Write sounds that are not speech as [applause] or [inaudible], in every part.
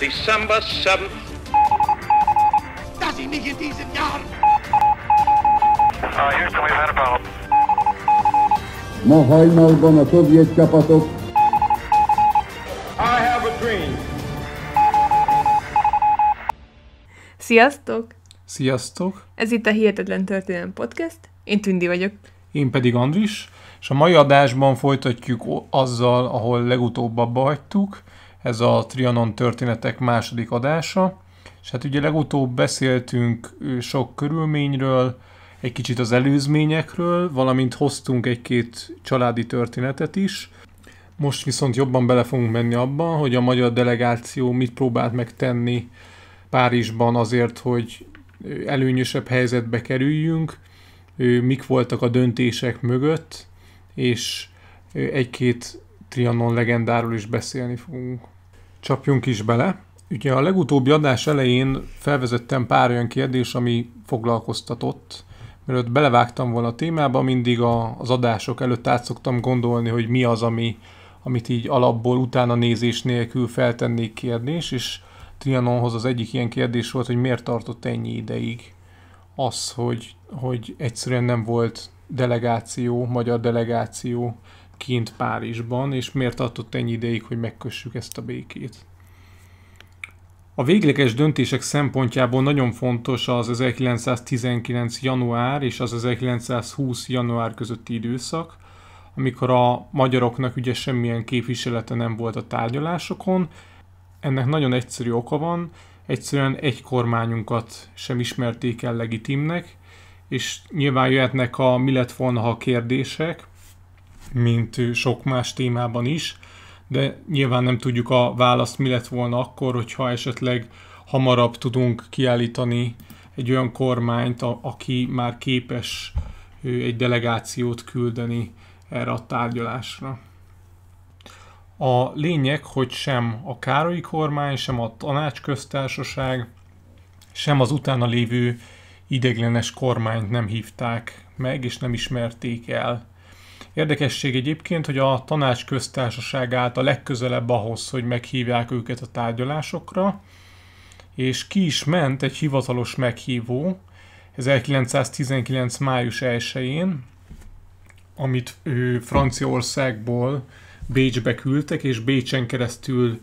December 7th. Dass ich mich in diesen Uh, a ah, Ma hajnalban a szovjet csapatok. I have a dream. Sziasztok! Sziasztok! Ez itt a Hihetetlen Történelem Podcast. Én Tündi vagyok. Én pedig Andris, és a mai adásban folytatjuk azzal, ahol legutóbb abba hagytuk, ez a Trianon történetek második adása, és hát ugye legutóbb beszéltünk sok körülményről, egy kicsit az előzményekről, valamint hoztunk egy-két családi történetet is. Most viszont jobban bele fogunk menni abban, hogy a magyar delegáció mit próbált megtenni Párizsban azért, hogy előnyösebb helyzetbe kerüljünk, mik voltak a döntések mögött, és egy-két Trianon legendáról is beszélni fogunk. Csapjunk is bele. Ugye a legutóbbi adás elején felvezettem pár olyan kérdés, ami foglalkoztatott. Mielőtt belevágtam volna a témába, mindig a, az adások előtt át szoktam gondolni, hogy mi az, ami, amit így alapból utána nézés nélkül feltennék kérdés, és Trianonhoz az egyik ilyen kérdés volt, hogy miért tartott ennyi ideig az, hogy, hogy egyszerűen nem volt delegáció, magyar delegáció kint Párizsban, és miért tartott ennyi ideig, hogy megkössük ezt a békét. A végleges döntések szempontjából nagyon fontos az 1919. január és az 1920. január közötti időszak, amikor a magyaroknak ugye semmilyen képviselete nem volt a tárgyalásokon. Ennek nagyon egyszerű oka van, egyszerűen egy kormányunkat sem ismerték el legitimnek, és nyilván jöhetnek a mi lett volna, ha kérdések, mint sok más témában is, de nyilván nem tudjuk a választ, mi lett volna akkor, hogyha esetleg hamarabb tudunk kiállítani egy olyan kormányt, a, aki már képes egy delegációt küldeni erre a tárgyalásra. A lényeg, hogy sem a Károlyi kormány, sem a tanácsköztársaság, sem az utána lévő ideglenes kormányt nem hívták meg, és nem ismerték el Érdekesség egyébként, hogy a tanács köztársaság a legközelebb ahhoz, hogy meghívják őket a tárgyalásokra, és ki is ment egy hivatalos meghívó 1919. május 1-én, amit ő Franciaországból Bécsbe küldtek, és Bécsen keresztül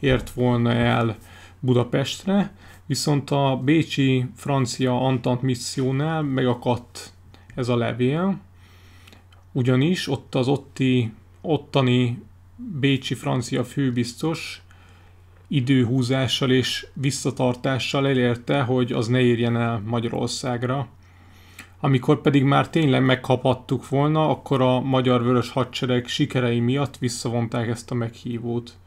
ért volna el Budapestre, viszont a bécsi francia Antant missziónál megakadt ez a levél, ugyanis ott az otti, ottani bécsi francia főbiztos időhúzással és visszatartással elérte, hogy az ne érjen el Magyarországra. Amikor pedig már tényleg megkaphattuk volna, akkor a magyar vörös hadsereg sikerei miatt visszavonták ezt a meghívót.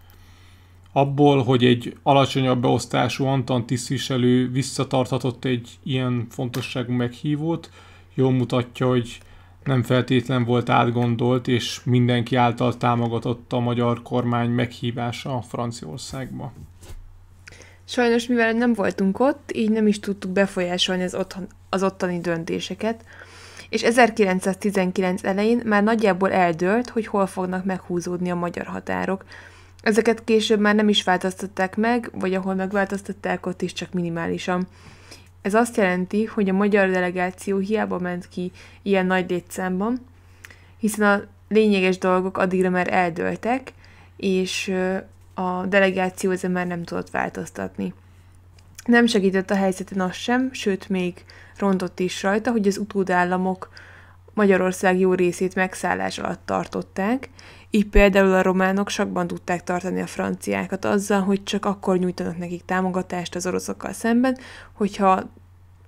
Abból, hogy egy alacsonyabb beosztású Antan tisztviselő visszatarthatott egy ilyen fontosságú meghívót, jól mutatja, hogy nem feltétlen volt átgondolt, és mindenki által támogatott a magyar kormány meghívása a Franciaországba. Sajnos, mivel nem voltunk ott, így nem is tudtuk befolyásolni az, otthon, az ottani döntéseket, és 1919 elején már nagyjából eldőlt, hogy hol fognak meghúzódni a magyar határok. Ezeket később már nem is változtatták meg, vagy ahol megváltoztatták, ott is csak minimálisan. Ez azt jelenti, hogy a magyar delegáció hiába ment ki ilyen nagy létszámban, hiszen a lényeges dolgok addigra már eldöltek, és a delegáció ezen már nem tudott változtatni. Nem segített a helyzeten az sem, sőt még rontott is rajta, hogy az utódállamok Magyarország jó részét megszállás alatt tartották, így például a románok sakban tudták tartani a franciákat azzal, hogy csak akkor nyújtanak nekik támogatást az oroszokkal szemben, hogyha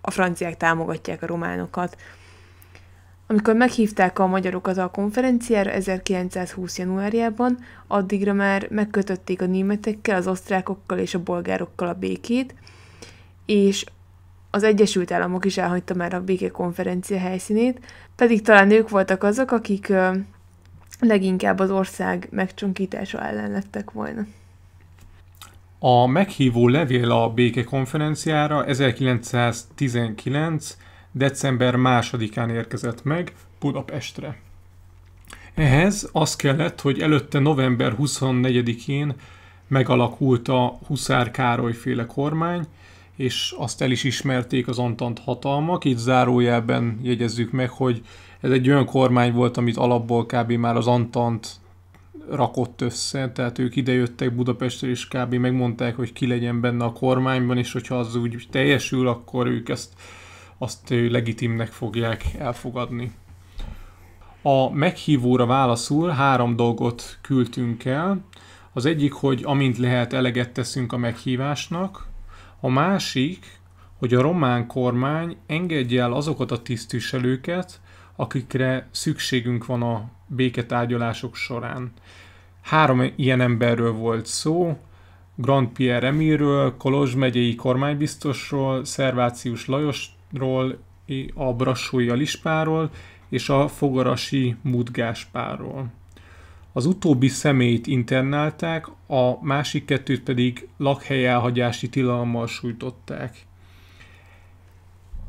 a franciák támogatják a románokat. Amikor meghívták a magyarokat a konferenciára 1920. januárjában, addigra már megkötötték a németekkel, az osztrákokkal és a bolgárokkal a békét, és az Egyesült Államok is elhagyta már a békekonferencia helyszínét, pedig talán ők voltak azok, akik leginkább az ország megcsunkítása ellen lettek volna. A meghívó levél a békekonferenciára 1919. december 2-án érkezett meg Budapestre. Ehhez az kellett, hogy előtte november 24-én megalakult a Huszár Károly féle kormány, és azt el is ismerték az Antant hatalmak, így zárójelben jegyezzük meg, hogy ez egy olyan kormány volt, amit alapból kb. már az Antant rakott össze, tehát ők idejöttek Budapestre, és kb. megmondták, hogy ki legyen benne a kormányban, és hogyha az úgy teljesül, akkor ők ezt azt legitimnek fogják elfogadni. A meghívóra válaszul három dolgot küldtünk el. Az egyik, hogy amint lehet eleget teszünk a meghívásnak, a másik, hogy a román kormány engedje el azokat a tisztviselőket, akikre szükségünk van a béketárgyalások során. Három ilyen emberről volt szó, Grand Pierre Remyről, Kolozs megyei kormánybiztosról, Szervácius Lajosról, a Brassói Alispáról és a Fogarasi Mutgáspárról. Az utóbbi személyt internálták, a másik kettőt pedig lakhely elhagyási tilalommal sújtották.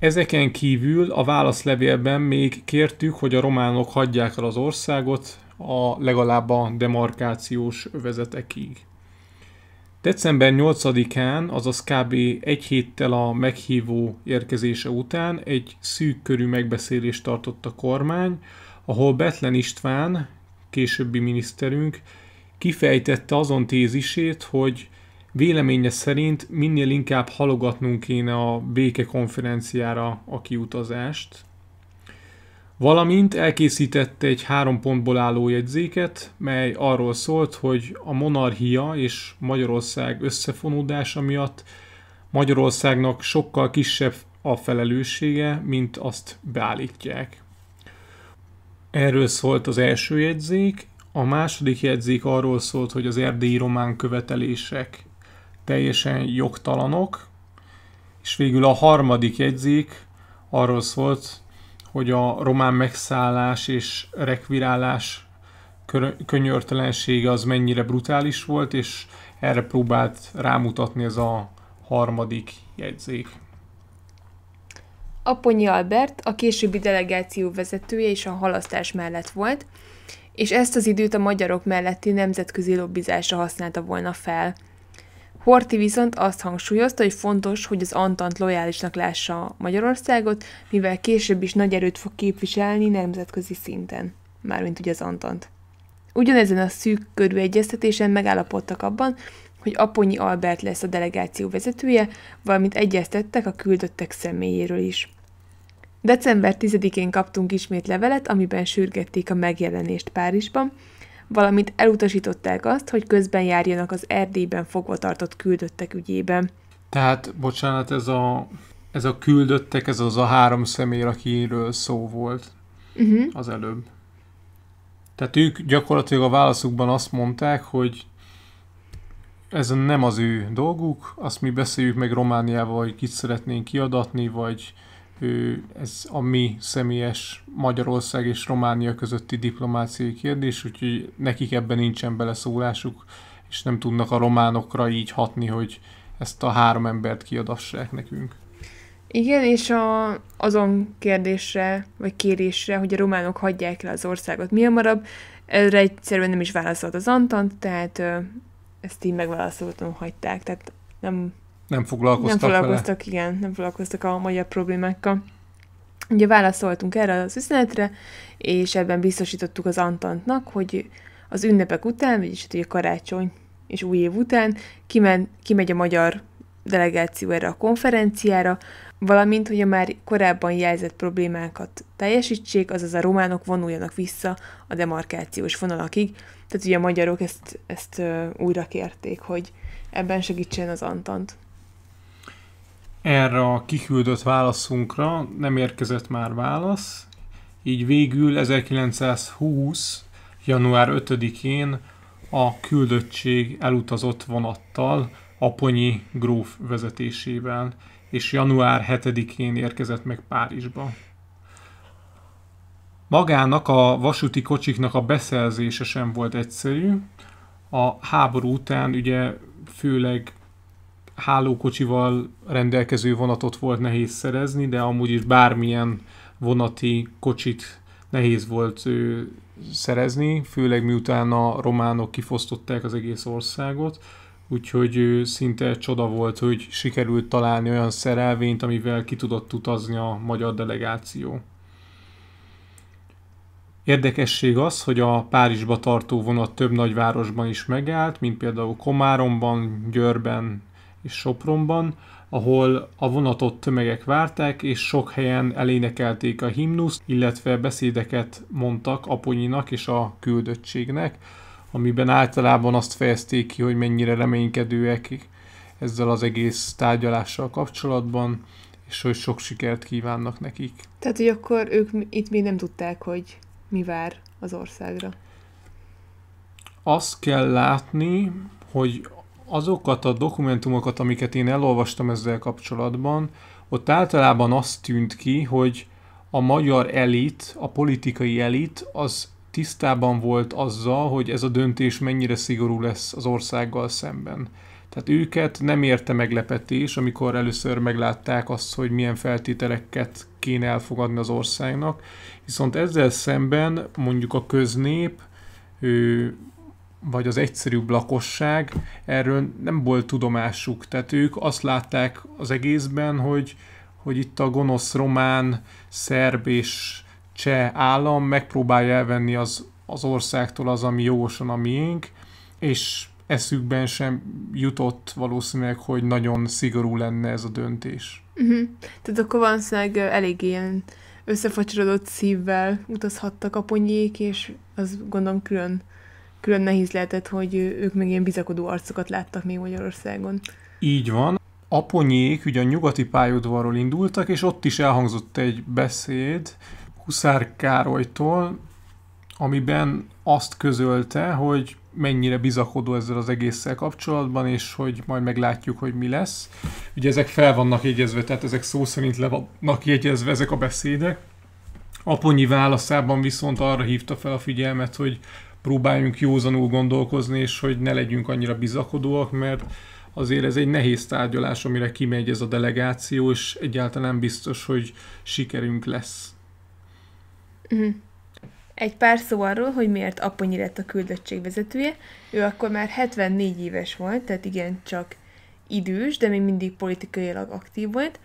Ezeken kívül a válaszlevélben még kértük, hogy a románok hagyják el az országot a legalább a demarkációs övezetekig. December 8-án, azaz kb. egy héttel a meghívó érkezése után egy szűk körű megbeszélést tartott a kormány, ahol Betlen István, későbbi miniszterünk, kifejtette azon tézisét, hogy Véleménye szerint minél inkább halogatnunk kéne a béke konferenciára a kiutazást, Valamint elkészítette egy három pontból álló jegyzéket, mely arról szólt, hogy a monarchia és Magyarország összefonódása miatt Magyarországnak sokkal kisebb a felelőssége, mint azt beállítják. Erről szólt az első jegyzék, a második jegyzék arról szólt, hogy az erdélyi román követelések teljesen jogtalanok, és végül a harmadik jegyzék arról szólt, hogy a román megszállás és rekvirálás könyörtelensége az mennyire brutális volt, és erre próbált rámutatni ez a harmadik jegyzék. Aponyi Albert a későbbi delegáció vezetője és a halasztás mellett volt, és ezt az időt a magyarok melletti nemzetközi lobbizásra használta volna fel – Horti viszont azt hangsúlyozta, hogy fontos, hogy az Antant lojálisnak lássa Magyarországot, mivel később is nagy erőt fog képviselni nemzetközi szinten, mármint ugye az Antant. Ugyanezen a szűk körű egyeztetésen megállapodtak abban, hogy Aponyi Albert lesz a delegáció vezetője, valamint egyeztettek a küldöttek személyéről is. December 10-én kaptunk ismét levelet, amiben sürgették a megjelenést Párizsban, valamint elutasították azt, hogy közben járjanak az Erdélyben fogva tartott küldöttek ügyében. Tehát, bocsánat, ez a, ez a küldöttek, ez az a három személy, akiről szó volt uh-huh. az előbb. Tehát ők gyakorlatilag a válaszukban azt mondták, hogy ez nem az ő dolguk, azt mi beszéljük meg Romániával, hogy kit szeretnénk kiadatni, vagy ez a mi személyes Magyarország és Románia közötti diplomáciai kérdés, úgyhogy nekik ebben nincsen beleszólásuk, és nem tudnak a románokra így hatni, hogy ezt a három embert kiadassák nekünk. Igen, és a, azon kérdésre, vagy kérésre, hogy a románok hagyják el az országot mi hamarabb, erre egyszerűen nem is válaszolt az Antant, tehát ezt így megválaszoltam hagyták, tehát nem nem foglalkoztak Nem foglalkoztak, vele. igen, nem foglalkoztak a magyar problémákkal. Ugye válaszoltunk erre az üzenetre, és ebben biztosítottuk az Antantnak, hogy az ünnepek után, vagyis hát, hogy a karácsony és új év után kimen, kimegy a magyar delegáció erre a konferenciára, valamint, hogy a már korábban jelzett problémákat teljesítsék, azaz a románok vonuljanak vissza a demarkációs vonalakig. Tehát ugye a magyarok ezt, ezt újra kérték, hogy ebben segítsen az Antant erre a kiküldött válaszunkra nem érkezett már válasz, így végül 1920. január 5-én a küldöttség elutazott vonattal Aponyi gróf vezetésével, és január 7-én érkezett meg Párizsba. Magának a vasúti kocsiknak a beszerzése sem volt egyszerű. A háború után ugye főleg hálókocsival rendelkező vonatot volt nehéz szerezni, de amúgy is bármilyen vonati kocsit nehéz volt ő, szerezni, főleg miután a románok kifosztották az egész országot, úgyhogy ő, szinte csoda volt, hogy sikerült találni olyan szerelvényt, amivel ki tudott utazni a magyar delegáció. Érdekesség az, hogy a Párizsba tartó vonat több nagyvárosban is megállt, mint például Komáromban, Győrben, és Sopronban, ahol a vonatot tömegek várták, és sok helyen elénekelték a himnuszt, illetve beszédeket mondtak Aponyinak és a küldöttségnek, amiben általában azt fejezték ki, hogy mennyire reménykedőek ezzel az egész tárgyalással kapcsolatban, és hogy sok sikert kívánnak nekik. Tehát, hogy akkor ők itt még nem tudták, hogy mi vár az országra. Azt kell látni, hogy azokat a dokumentumokat, amiket én elolvastam ezzel kapcsolatban, ott általában azt tűnt ki, hogy a magyar elit, a politikai elit az tisztában volt azzal, hogy ez a döntés mennyire szigorú lesz az országgal szemben. Tehát őket nem érte meglepetés, amikor először meglátták azt, hogy milyen feltételeket kéne elfogadni az országnak. Viszont ezzel szemben mondjuk a köznép, ő, vagy az egyszerűbb lakosság, erről nem volt tudomásuk. Tehát ők azt látták az egészben, hogy, hogy itt a gonosz román, szerb és cseh állam megpróbálja elvenni az, az országtól az, ami jogosan a miénk, és eszükben sem jutott valószínűleg, hogy nagyon szigorú lenne ez a döntés. Uh-huh. Tehát akkor valószínűleg elég ilyen összefacsarodott szívvel utazhattak a ponyék, és az gondolom külön külön nehéz lehetett, hogy ők meg ilyen bizakodó arcokat láttak még Magyarországon. Így van. Aponyék ugye a nyugati pályaudvarról indultak, és ott is elhangzott egy beszéd Huszár Károlytól, amiben azt közölte, hogy mennyire bizakodó ezzel az egésszel kapcsolatban, és hogy majd meglátjuk, hogy mi lesz. Ugye ezek fel vannak jegyezve, tehát ezek szó szerint le vannak jegyezve ezek a beszédek. Aponyi válaszában viszont arra hívta fel a figyelmet, hogy próbáljunk józanul gondolkozni, és hogy ne legyünk annyira bizakodóak, mert azért ez egy nehéz tárgyalás, amire kimegy ez a delegáció, és egyáltalán biztos, hogy sikerünk lesz. Mm. Egy pár szó arról, hogy miért Aponyi lett a küldöttség vezetője. Ő akkor már 74 éves volt, tehát igen, csak idős, de még mindig politikailag aktív volt.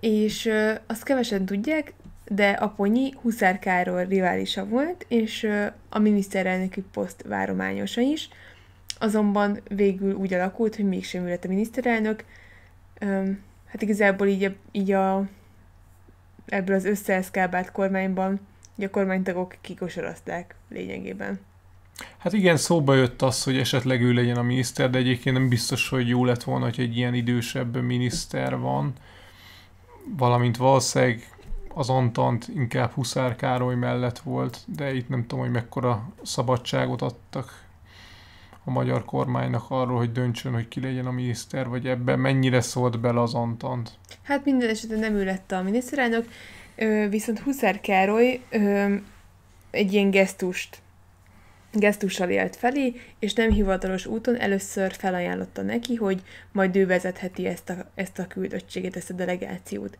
És ö, azt kevesen tudják, de Aponyi Huszár Károly riválisa volt, és a miniszterelnöki poszt várományosa is, azonban végül úgy alakult, hogy mégsem lett a miniszterelnök. Hát igazából így, a, így a, ebből az összeeszkábált kormányban a kormánytagok kikosorozták lényegében. Hát igen, szóba jött az, hogy esetleg ő legyen a miniszter, de egyébként nem biztos, hogy jó lett volna, hogy egy ilyen idősebb miniszter van, valamint valószínűleg az Antant inkább Huszár Károly mellett volt, de itt nem tudom, hogy mekkora szabadságot adtak a magyar kormánynak arról, hogy döntsön, hogy ki legyen a miniszter, vagy ebben mennyire szólt bele az Antant? Hát minden esetben nem ő lett a miniszterelnök, viszont Huszár Károly egy ilyen gesztust gesztussal élt felé, és nem hivatalos úton először felajánlotta neki, hogy majd ő vezetheti ezt a, ezt a küldöttséget, ezt a delegációt.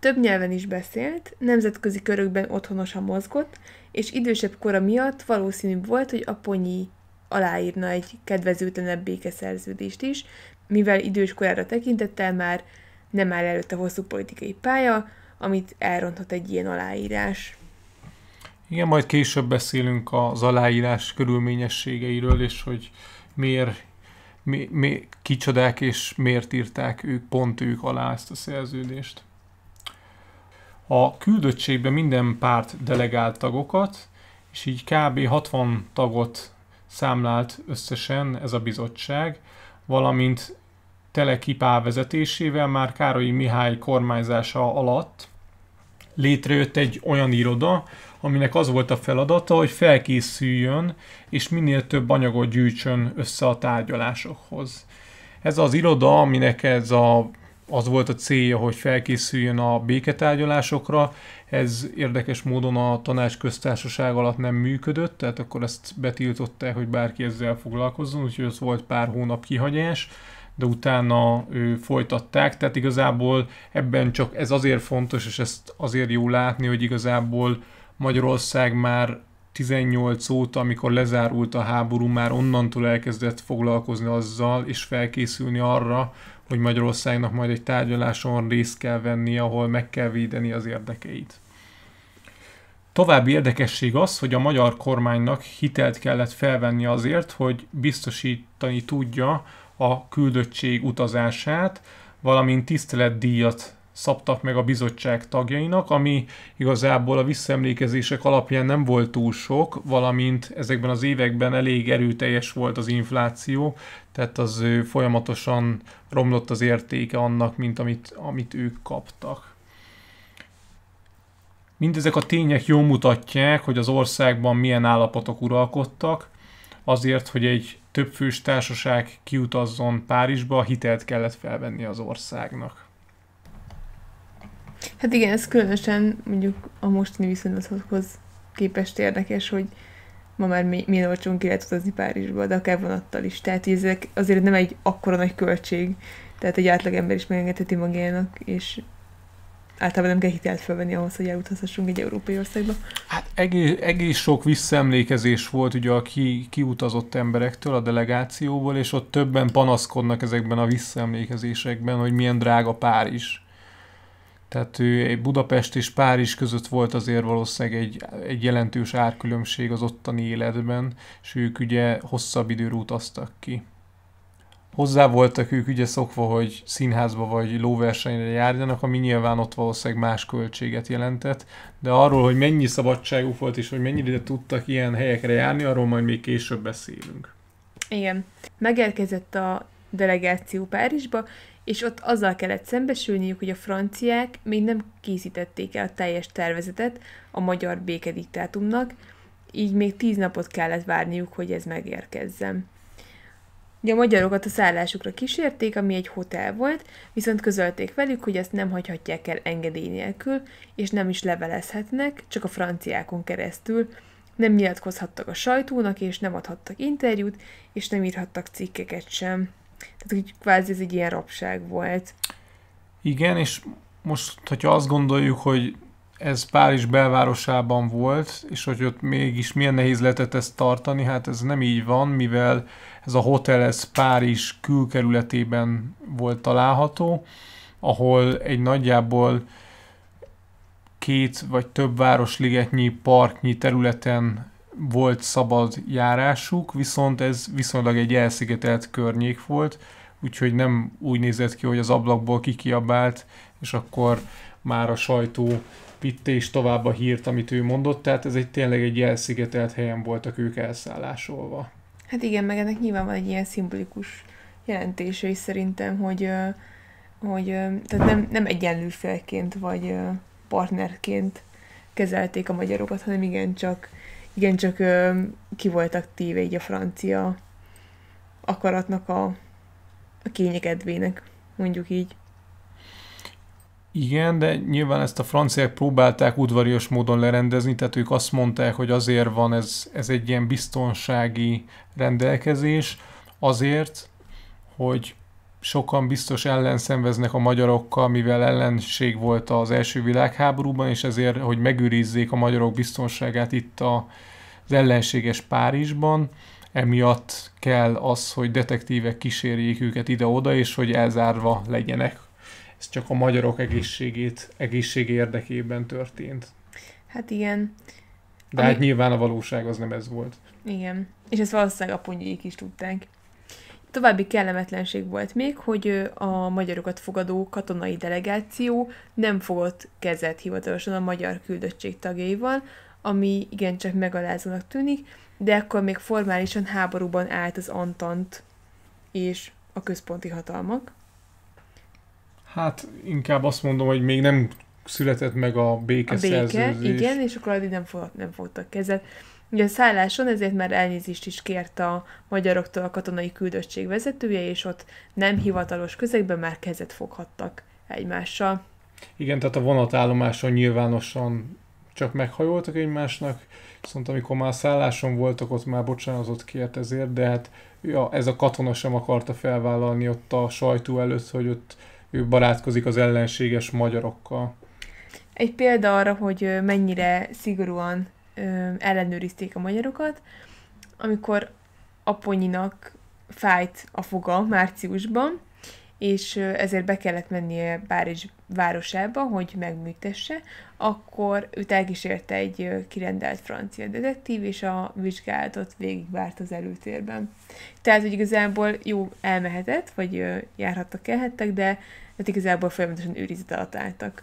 Több nyelven is beszélt, nemzetközi körökben otthonosan mozgott, és idősebb kora miatt valószínűbb volt, hogy aponyi aláírna egy kedvezőtlenebb békeszerződést is, mivel idős korára tekintettel már nem áll előtte hosszú politikai pálya, amit elronthat egy ilyen aláírás. Igen, majd később beszélünk az aláírás körülményességeiről, és hogy miért, mi, mi, kicsodák és miért írták ők, pont ők alá ezt a szerződést a küldöttségbe minden párt delegált tagokat, és így kb. 60 tagot számlált összesen ez a bizottság, valamint Teleki vezetésével már Károlyi Mihály kormányzása alatt létrejött egy olyan iroda, aminek az volt a feladata, hogy felkészüljön és minél több anyagot gyűjtsön össze a tárgyalásokhoz. Ez az iroda, aminek ez a az volt a célja, hogy felkészüljön a béketárgyalásokra. Ez érdekes módon a tanács köztársaság alatt nem működött, tehát akkor ezt betiltották, hogy bárki ezzel foglalkozzon, úgyhogy ez volt pár hónap kihagyás de utána ő, folytatták, tehát igazából ebben csak ez azért fontos, és ezt azért jó látni, hogy igazából Magyarország már 18 óta, amikor lezárult a háború, már onnantól elkezdett foglalkozni azzal, és felkészülni arra, hogy Magyarországnak majd egy tárgyaláson részt kell venni, ahol meg kell védeni az érdekeit. További érdekesség az, hogy a magyar kormánynak hitelt kellett felvenni azért, hogy biztosítani tudja a küldöttség utazását, valamint tiszteletdíjat szabtak meg a bizottság tagjainak, ami igazából a visszaemlékezések alapján nem volt túl sok, valamint ezekben az években elég erőteljes volt az infláció, tehát az folyamatosan romlott az értéke annak, mint amit, amit ők kaptak. Mindezek a tények jól mutatják, hogy az országban milyen állapotok uralkodtak, azért, hogy egy többfős társaság kiutazzon Párizsba, hitelt kellett felvenni az országnak. Hát igen, ez különösen mondjuk a mostani viszonylathoz képest érdekes, hogy ma már milyen olcsón ki lehet utazni Párizsba, de akár vonattal is. Tehát ezek azért nem egy akkora nagy költség, tehát egy átlagember is megengedheti magának, és általában nem kell hitelt felvenni ahhoz, hogy elutazhassunk egy európai országba. Hát egész, egész sok visszaemlékezés volt ugye a ki, kiutazott emberektől a delegációból, és ott többen panaszkodnak ezekben a visszaemlékezésekben, hogy milyen drága Párizs. Tehát ő egy Budapest és Párizs között volt azért valószínűleg egy, egy jelentős árkülönbség az ottani életben, és ők ugye hosszabb időre utaztak ki. Hozzá voltak ők ugye szokva, hogy színházba vagy lóversenyre járjanak, ami nyilván ott valószínűleg más költséget jelentett, de arról, hogy mennyi szabadságuk volt és hogy mennyire tudtak ilyen helyekre járni, arról majd még később beszélünk. Igen. Megérkezett a delegáció Párizsba, és ott azzal kellett szembesülniük, hogy a franciák még nem készítették el a teljes tervezetet a magyar békediktátumnak, így még tíz napot kellett várniuk, hogy ez megérkezzen. Ugye a magyarokat a szállásukra kísérték, ami egy hotel volt, viszont közölték velük, hogy ezt nem hagyhatják el engedély nélkül, és nem is levelezhetnek, csak a franciákon keresztül. Nem nyilatkozhattak a sajtónak, és nem adhattak interjút, és nem írhattak cikkeket sem. Tehát úgy kvázi ez egy ilyen rabság volt. Igen, és most, hogyha azt gondoljuk, hogy ez Párizs belvárosában volt, és hogy ott mégis milyen nehéz lehetett ezt tartani, hát ez nem így van, mivel ez a hotel ez Párizs külkerületében volt található, ahol egy nagyjából két vagy több városligetnyi parknyi területen volt szabad járásuk, viszont ez viszonylag egy elszigetelt környék volt, úgyhogy nem úgy nézett ki, hogy az ablakból kikiabált, és akkor már a sajtó vitte is tovább a hírt, amit ő mondott, tehát ez egy tényleg egy elszigetelt helyen voltak ők elszállásolva. Hát igen, meg ennek nyilván van egy ilyen szimbolikus jelentése is szerintem, hogy, hogy tehát nem, nem egyenlő felként vagy partnerként kezelték a magyarokat, hanem igen csak igen, csak ö, ki voltak téve így a francia akaratnak a, a kényekedvének, mondjuk így. Igen, de nyilván ezt a franciák próbálták udvarios módon lerendezni, tehát ők azt mondták, hogy azért van ez, ez egy ilyen biztonsági rendelkezés, azért, hogy sokan biztos ellenszenveznek a magyarokkal, mivel ellenség volt az első világháborúban, és ezért, hogy megőrizzék a magyarok biztonságát itt a, az ellenséges Párizsban, emiatt kell az, hogy detektívek kísérjék őket ide-oda, és hogy elzárva legyenek. Ez csak a magyarok egészségét, egészség érdekében történt. Hát igen. De Ami... hát nyilván a valóság az nem ez volt. Igen. És ezt valószínűleg a is tudták. További kellemetlenség volt még, hogy a magyarokat fogadó katonai delegáció nem fogott kezet hivatalosan a magyar küldöttség tagjaival, ami igencsak megalázónak tűnik, de akkor még formálisan háborúban állt az Antant és a központi hatalmak. Hát inkább azt mondom, hogy még nem született meg a békeszerződés. A béke, igen, és akkor addig nem, fog, nem fogtak kezet. Ugye a szálláson ezért már elnézést is kért a magyaroktól a katonai küldöttség vezetője, és ott nem hivatalos közegben már kezet foghattak egymással. Igen, tehát a vonatállomáson nyilvánosan csak meghajoltak egymásnak, viszont amikor már szálláson voltak, ott már bocsánatot kért ezért, de hát ja, ez a katona sem akarta felvállalni ott a sajtó előtt, hogy ott ő barátkozik az ellenséges magyarokkal. Egy példa arra, hogy mennyire szigorúan ellenőrizték a magyarokat, amikor Aponyinak fájt a foga márciusban, és ezért be kellett mennie Párizs városába, hogy megműtesse, akkor őt elkísérte egy kirendelt francia detektív, és a vizsgálatot végigvárt az előtérben. Tehát, hogy igazából jó elmehetett, vagy járhattak, elhettek, de hát igazából folyamatosan őrizet alatt álltak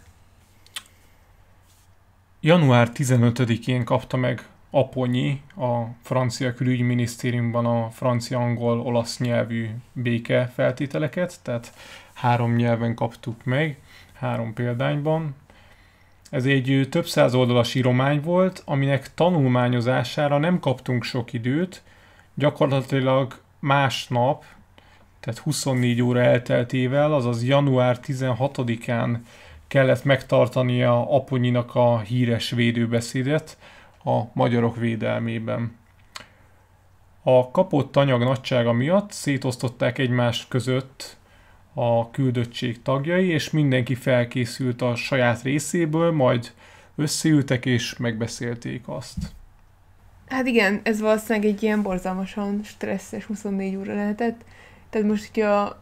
január 15-én kapta meg Aponyi a francia külügyminisztériumban a francia-angol-olasz nyelvű béke feltételeket, tehát három nyelven kaptuk meg, három példányban. Ez egy több száz oldalas íromány volt, aminek tanulmányozására nem kaptunk sok időt, gyakorlatilag másnap, tehát 24 óra elteltével, azaz január 16-án kellett megtartania Aponyinak a híres védőbeszédet a magyarok védelmében. A kapott anyag nagysága miatt szétosztották egymás között a küldöttség tagjai, és mindenki felkészült a saját részéből, majd összeültek és megbeszélték azt. Hát igen, ez valószínűleg egy ilyen borzalmasan stresszes 24 óra lehetett. Tehát most, hogyha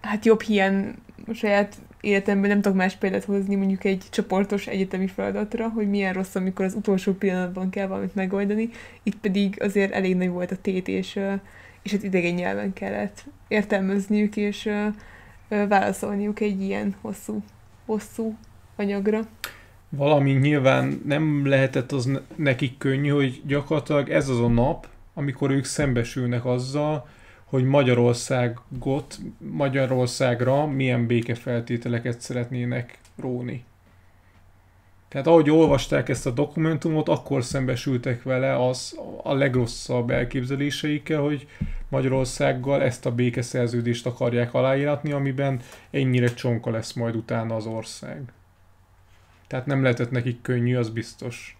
hát jobb hiány a saját életemben nem tudok más példát hozni mondjuk egy csoportos egyetemi feladatra, hogy milyen rossz, amikor az utolsó pillanatban kell valamit megoldani, itt pedig azért elég nagy volt a tét, és, és az hát idegen nyelven kellett értelmezniük, és válaszolniuk egy ilyen hosszú, hosszú anyagra. Valami nyilván nem lehetett az nekik könnyű, hogy gyakorlatilag ez az a nap, amikor ők szembesülnek azzal, hogy Magyarországot, Magyarországra milyen békefeltételeket szeretnének róni. Tehát ahogy olvasták ezt a dokumentumot, akkor szembesültek vele az a legrosszabb elképzeléseikkel, hogy Magyarországgal ezt a békeszerződést akarják aláíratni, amiben ennyire csonka lesz majd utána az ország. Tehát nem lehetett nekik könnyű, az biztos.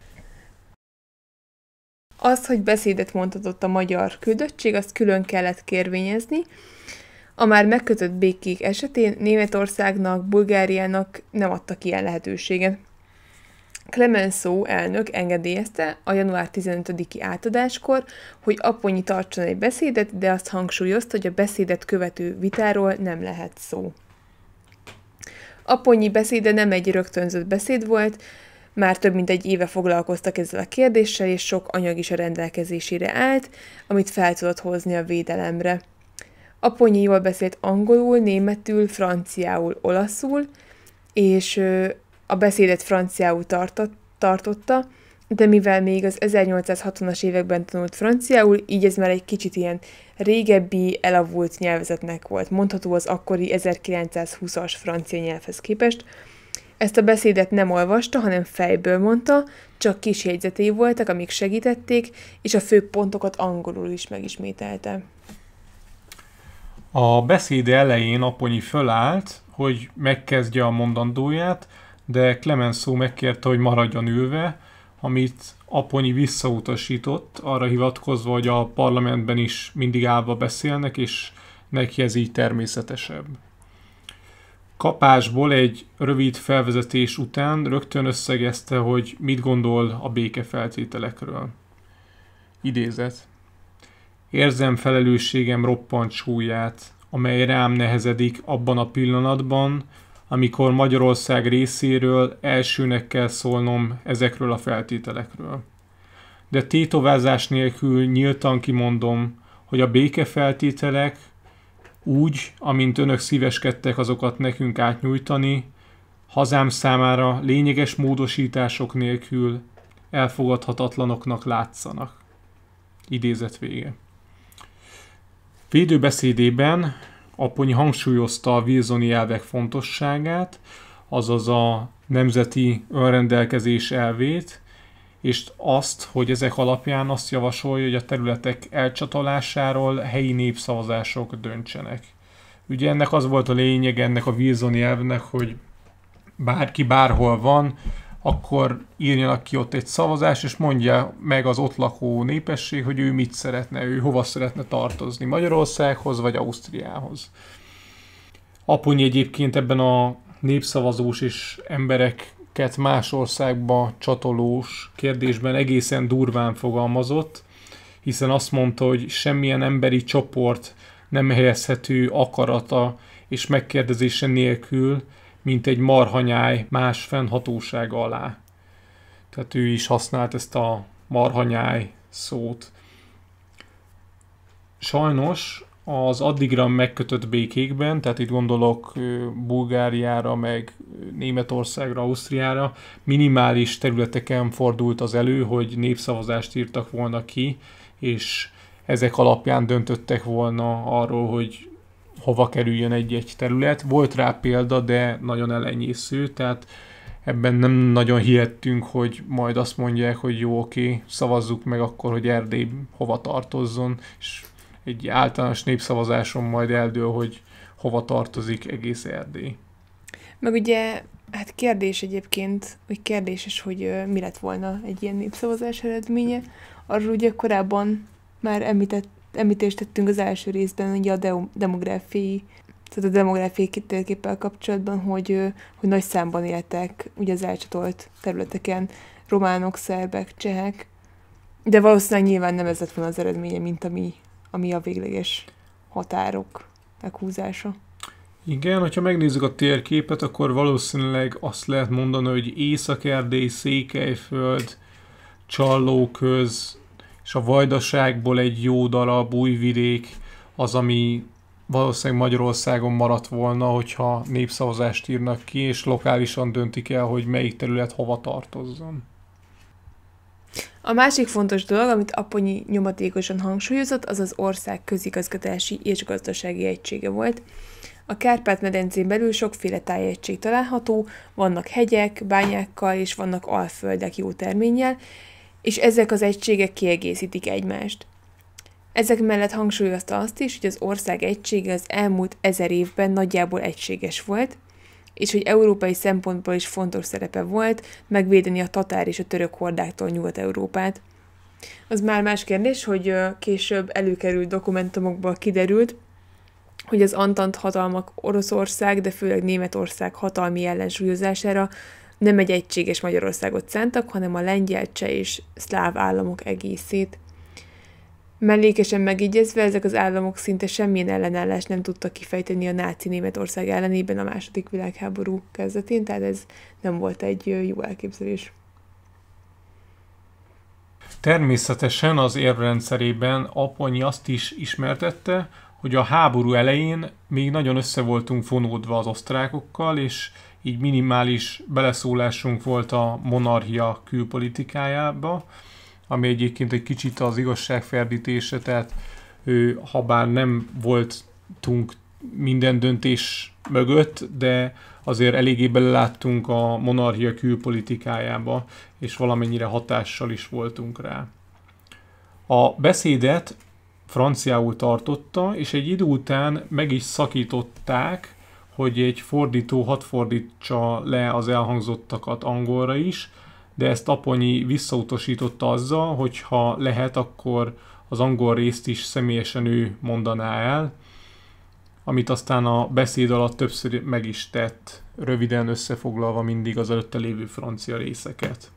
Az, hogy beszédet mondhatott a magyar küldöttség, azt külön kellett kérvényezni. A már megkötött békék esetén Németországnak, Bulgáriának nem adtak ilyen lehetőséget. Clemenceau elnök engedélyezte a január 15-i átadáskor, hogy Aponyi tartson egy beszédet, de azt hangsúlyozta, hogy a beszédet követő vitáról nem lehet szó. Aponyi beszéde nem egy rögtönzött beszéd volt, már több mint egy éve foglalkoztak ezzel a kérdéssel, és sok anyag is a rendelkezésére állt, amit fel tudott hozni a védelemre. Aponyi jól beszélt angolul, németül, franciául, olaszul, és a beszédet franciául tartott, tartotta, de mivel még az 1860-as években tanult franciául, így ez már egy kicsit ilyen régebbi, elavult nyelvezetnek volt mondható az akkori 1920-as francia nyelvhez képest, ezt a beszédet nem olvasta, hanem fejből mondta, csak kis jegyzetei voltak, amik segítették, és a fő pontokat angolul is megismételte. A beszéd elején Aponyi fölállt, hogy megkezdje a mondandóját, de Clemenceau megkérte, hogy maradjon ülve, amit Aponyi visszautasított, arra hivatkozva, hogy a parlamentben is mindig állva beszélnek, és neki ez így természetesebb kapásból egy rövid felvezetés után rögtön összegezte, hogy mit gondol a béke feltételekről. Idézet. Érzem felelősségem roppant súlyát, amely rám nehezedik abban a pillanatban, amikor Magyarország részéről elsőnek kell szólnom ezekről a feltételekről. De tétovázás nélkül nyíltan kimondom, hogy a békefeltételek úgy, amint önök szíveskedtek azokat nekünk átnyújtani, hazám számára lényeges módosítások nélkül elfogadhatatlanoknak látszanak. Idézet vége. Védőbeszédében Aponyi hangsúlyozta a Wilsoni elvek fontosságát, azaz a nemzeti önrendelkezés elvét, és azt, hogy ezek alapján azt javasolja, hogy a területek elcsatolásáról helyi népszavazások döntsenek. Ugye ennek az volt a lényeg, ennek a Wilson elvnek, hogy bárki bárhol van, akkor írjanak ki ott egy szavazás és mondja meg az ott lakó népesség, hogy ő mit szeretne, ő hova szeretne tartozni, Magyarországhoz vagy Ausztriához. Apony egyébként ebben a népszavazós és emberek minket más országba csatolós kérdésben egészen durván fogalmazott, hiszen azt mondta, hogy semmilyen emberi csoport nem helyezhető akarata és megkérdezése nélkül, mint egy marhanyáj más fennhatóság alá. Tehát ő is használt ezt a marhanyáj szót. Sajnos az addigra megkötött békékben, tehát itt gondolok Bulgáriára, meg Németországra, Ausztriára, minimális területeken fordult az elő, hogy népszavazást írtak volna ki, és ezek alapján döntöttek volna arról, hogy hova kerüljön egy-egy terület. Volt rá példa, de nagyon elenyésző, tehát ebben nem nagyon hihettünk, hogy majd azt mondják, hogy jó, oké, szavazzuk meg akkor, hogy Erdély hova tartozzon, és egy általános népszavazáson majd eldől, hogy hova tartozik egész Erdély. Meg ugye, hát kérdés egyébként, hogy kérdéses, hogy mi lett volna egy ilyen népszavazás eredménye. Arról ugye korábban már említett, említést tettünk az első részben ugye a de- demográfiai tehát a demográfiai térképpel kapcsolatban, hogy, hogy nagy számban éltek ugye az elcsatolt területeken románok, szerbek, csehek, de valószínűleg nyilván nem ez lett volna az eredménye, mint ami, ami a végleges határok meghúzása. Igen, hogyha megnézzük a térképet, akkor valószínűleg azt lehet mondani, hogy Észak-Erdély, Székelyföld, Csallóköz és a Vajdaságból egy jó darab, Újvidék az, ami valószínűleg Magyarországon maradt volna, hogyha népszavazást írnak ki, és lokálisan döntik el, hogy melyik terület hova tartozzon. A másik fontos dolog, amit Aponyi nyomatékosan hangsúlyozott, az az ország közigazgatási és gazdasági egysége volt. A Kárpát-medencén belül sokféle tájegység található, vannak hegyek, bányákkal és vannak alföldek jó terménnyel, és ezek az egységek kiegészítik egymást. Ezek mellett hangsúlyozta azt is, hogy az ország egysége az elmúlt ezer évben nagyjából egységes volt, és hogy európai szempontból is fontos szerepe volt megvédeni a tatár és a török hordáktól Nyugat-Európát. Az már más kérdés, hogy később előkerült dokumentumokból kiderült, hogy az Antant hatalmak Oroszország, de főleg Németország hatalmi ellensúlyozására nem egy egységes Magyarországot szántak, hanem a lengyel, cseh és szláv államok egészét. Mellékesen megígyezve ezek az államok szinte semmilyen ellenállást nem tudtak kifejteni a náci Németország ellenében a második világháború kezdetén, tehát ez nem volt egy jó elképzelés. Természetesen az érvrendszerében Aponyi azt is ismertette, hogy a háború elején még nagyon össze voltunk fonódva az osztrákokkal, és így minimális beleszólásunk volt a monarchia külpolitikájába, ami egyébként egy kicsit az igazság ferdítése, tehát ha bár nem voltunk minden döntés mögött, de azért eléggé beleláttunk a monarchia külpolitikájába, és valamennyire hatással is voltunk rá. A beszédet franciául tartotta, és egy idő után meg is szakították, hogy egy fordító hat fordítsa le az elhangzottakat angolra is, de ezt Aponyi visszautasította azzal, hogy ha lehet, akkor az angol részt is személyesen ő mondaná el, amit aztán a beszéd alatt többször meg is tett, röviden összefoglalva mindig az előtte lévő francia részeket.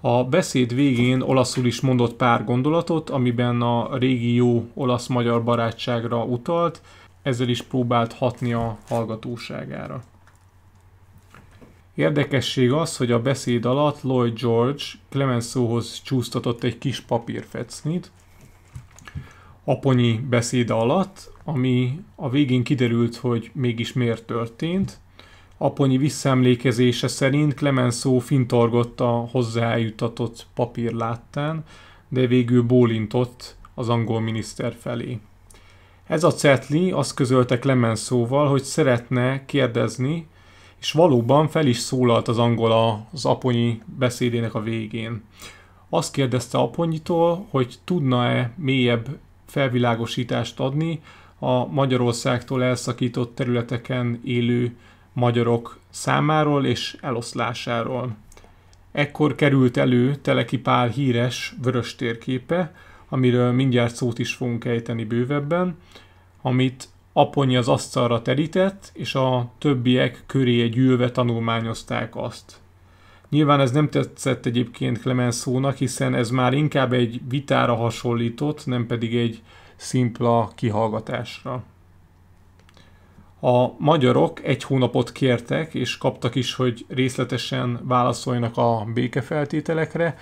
A beszéd végén olaszul is mondott pár gondolatot, amiben a régi jó olasz-magyar barátságra utalt, ezzel is próbált hatni a hallgatóságára. Érdekesség az, hogy a beszéd alatt Lloyd George Clemenceauhoz csúsztatott egy kis papírfecnit, aponyi beszéde alatt, ami a végén kiderült, hogy mégis miért történt. Aponyi visszaemlékezése szerint Clemenceau fintorgott a hozzájutatott papír láttán, de végül bólintott az angol miniszter felé. Ez a cetli azt közölte Clemenceauval, hogy szeretne kérdezni, és valóban fel is szólalt az angol az aponyi beszédének a végén. Azt kérdezte aponyitól, hogy tudna-e mélyebb felvilágosítást adni a Magyarországtól elszakított területeken élő magyarok számáról és eloszlásáról. Ekkor került elő Teleki Pál híres vörös térképe, amiről mindjárt szót is fogunk ejteni bővebben, amit Aponyi az asztalra terített, és a többiek köré gyűlve tanulmányozták azt. Nyilván ez nem tetszett egyébként Clemenceau-nak, hiszen ez már inkább egy vitára hasonlított, nem pedig egy szimpla kihallgatásra. A magyarok egy hónapot kértek, és kaptak is, hogy részletesen válaszoljanak a békefeltételekre,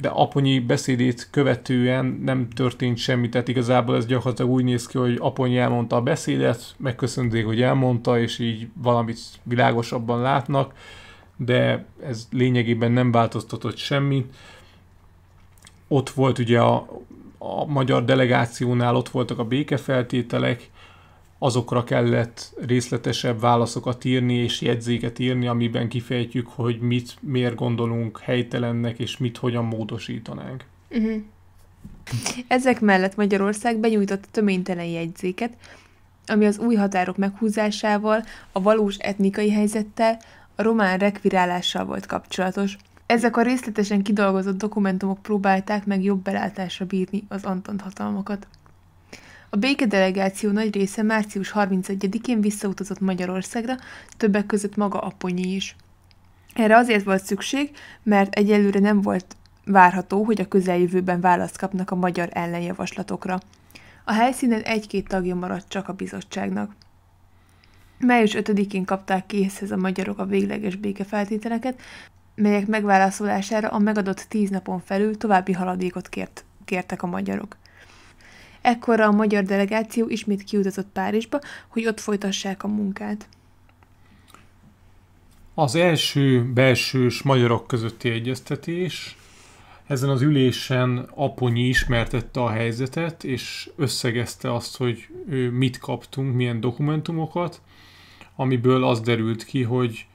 de Aponyi beszédét követően nem történt semmi, tehát igazából ez gyakorlatilag úgy néz ki, hogy Aponyi elmondta a beszédet, megköszönték, hogy elmondta, és így valamit világosabban látnak, de ez lényegében nem változtatott semmit. Ott volt ugye a, a magyar delegációnál, ott voltak a békefeltételek, azokra kellett részletesebb válaszokat írni és jegyzéket írni, amiben kifejtjük, hogy mit, miért gondolunk helytelennek, és mit, hogyan módosítanánk. Uh-huh. Ezek mellett Magyarország benyújtott töménytelen jegyzéket, ami az új határok meghúzásával, a valós etnikai helyzettel, a román rekvirálással volt kapcsolatos. Ezek a részletesen kidolgozott dokumentumok próbálták meg jobb belátásra bírni az Antant hatalmakat. A békedelegáció nagy része március 31-én visszautazott Magyarországra, többek között maga Aponyi is. Erre azért volt szükség, mert egyelőre nem volt várható, hogy a közeljövőben választ kapnak a magyar ellenjavaslatokra. A helyszínen egy-két tagja maradt csak a bizottságnak. Május 5-én kapták készhez a magyarok a végleges békefeltételeket, melyek megválaszolására a megadott tíz napon felül további haladékot kért, kértek a magyarok. Ekkor a magyar delegáció ismét kiutazott Párizsba, hogy ott folytassák a munkát. Az első belsős magyarok közötti egyeztetés. Ezen az ülésen Aponyi ismertette a helyzetet, és összegezte azt, hogy mit kaptunk, milyen dokumentumokat, amiből az derült ki, hogy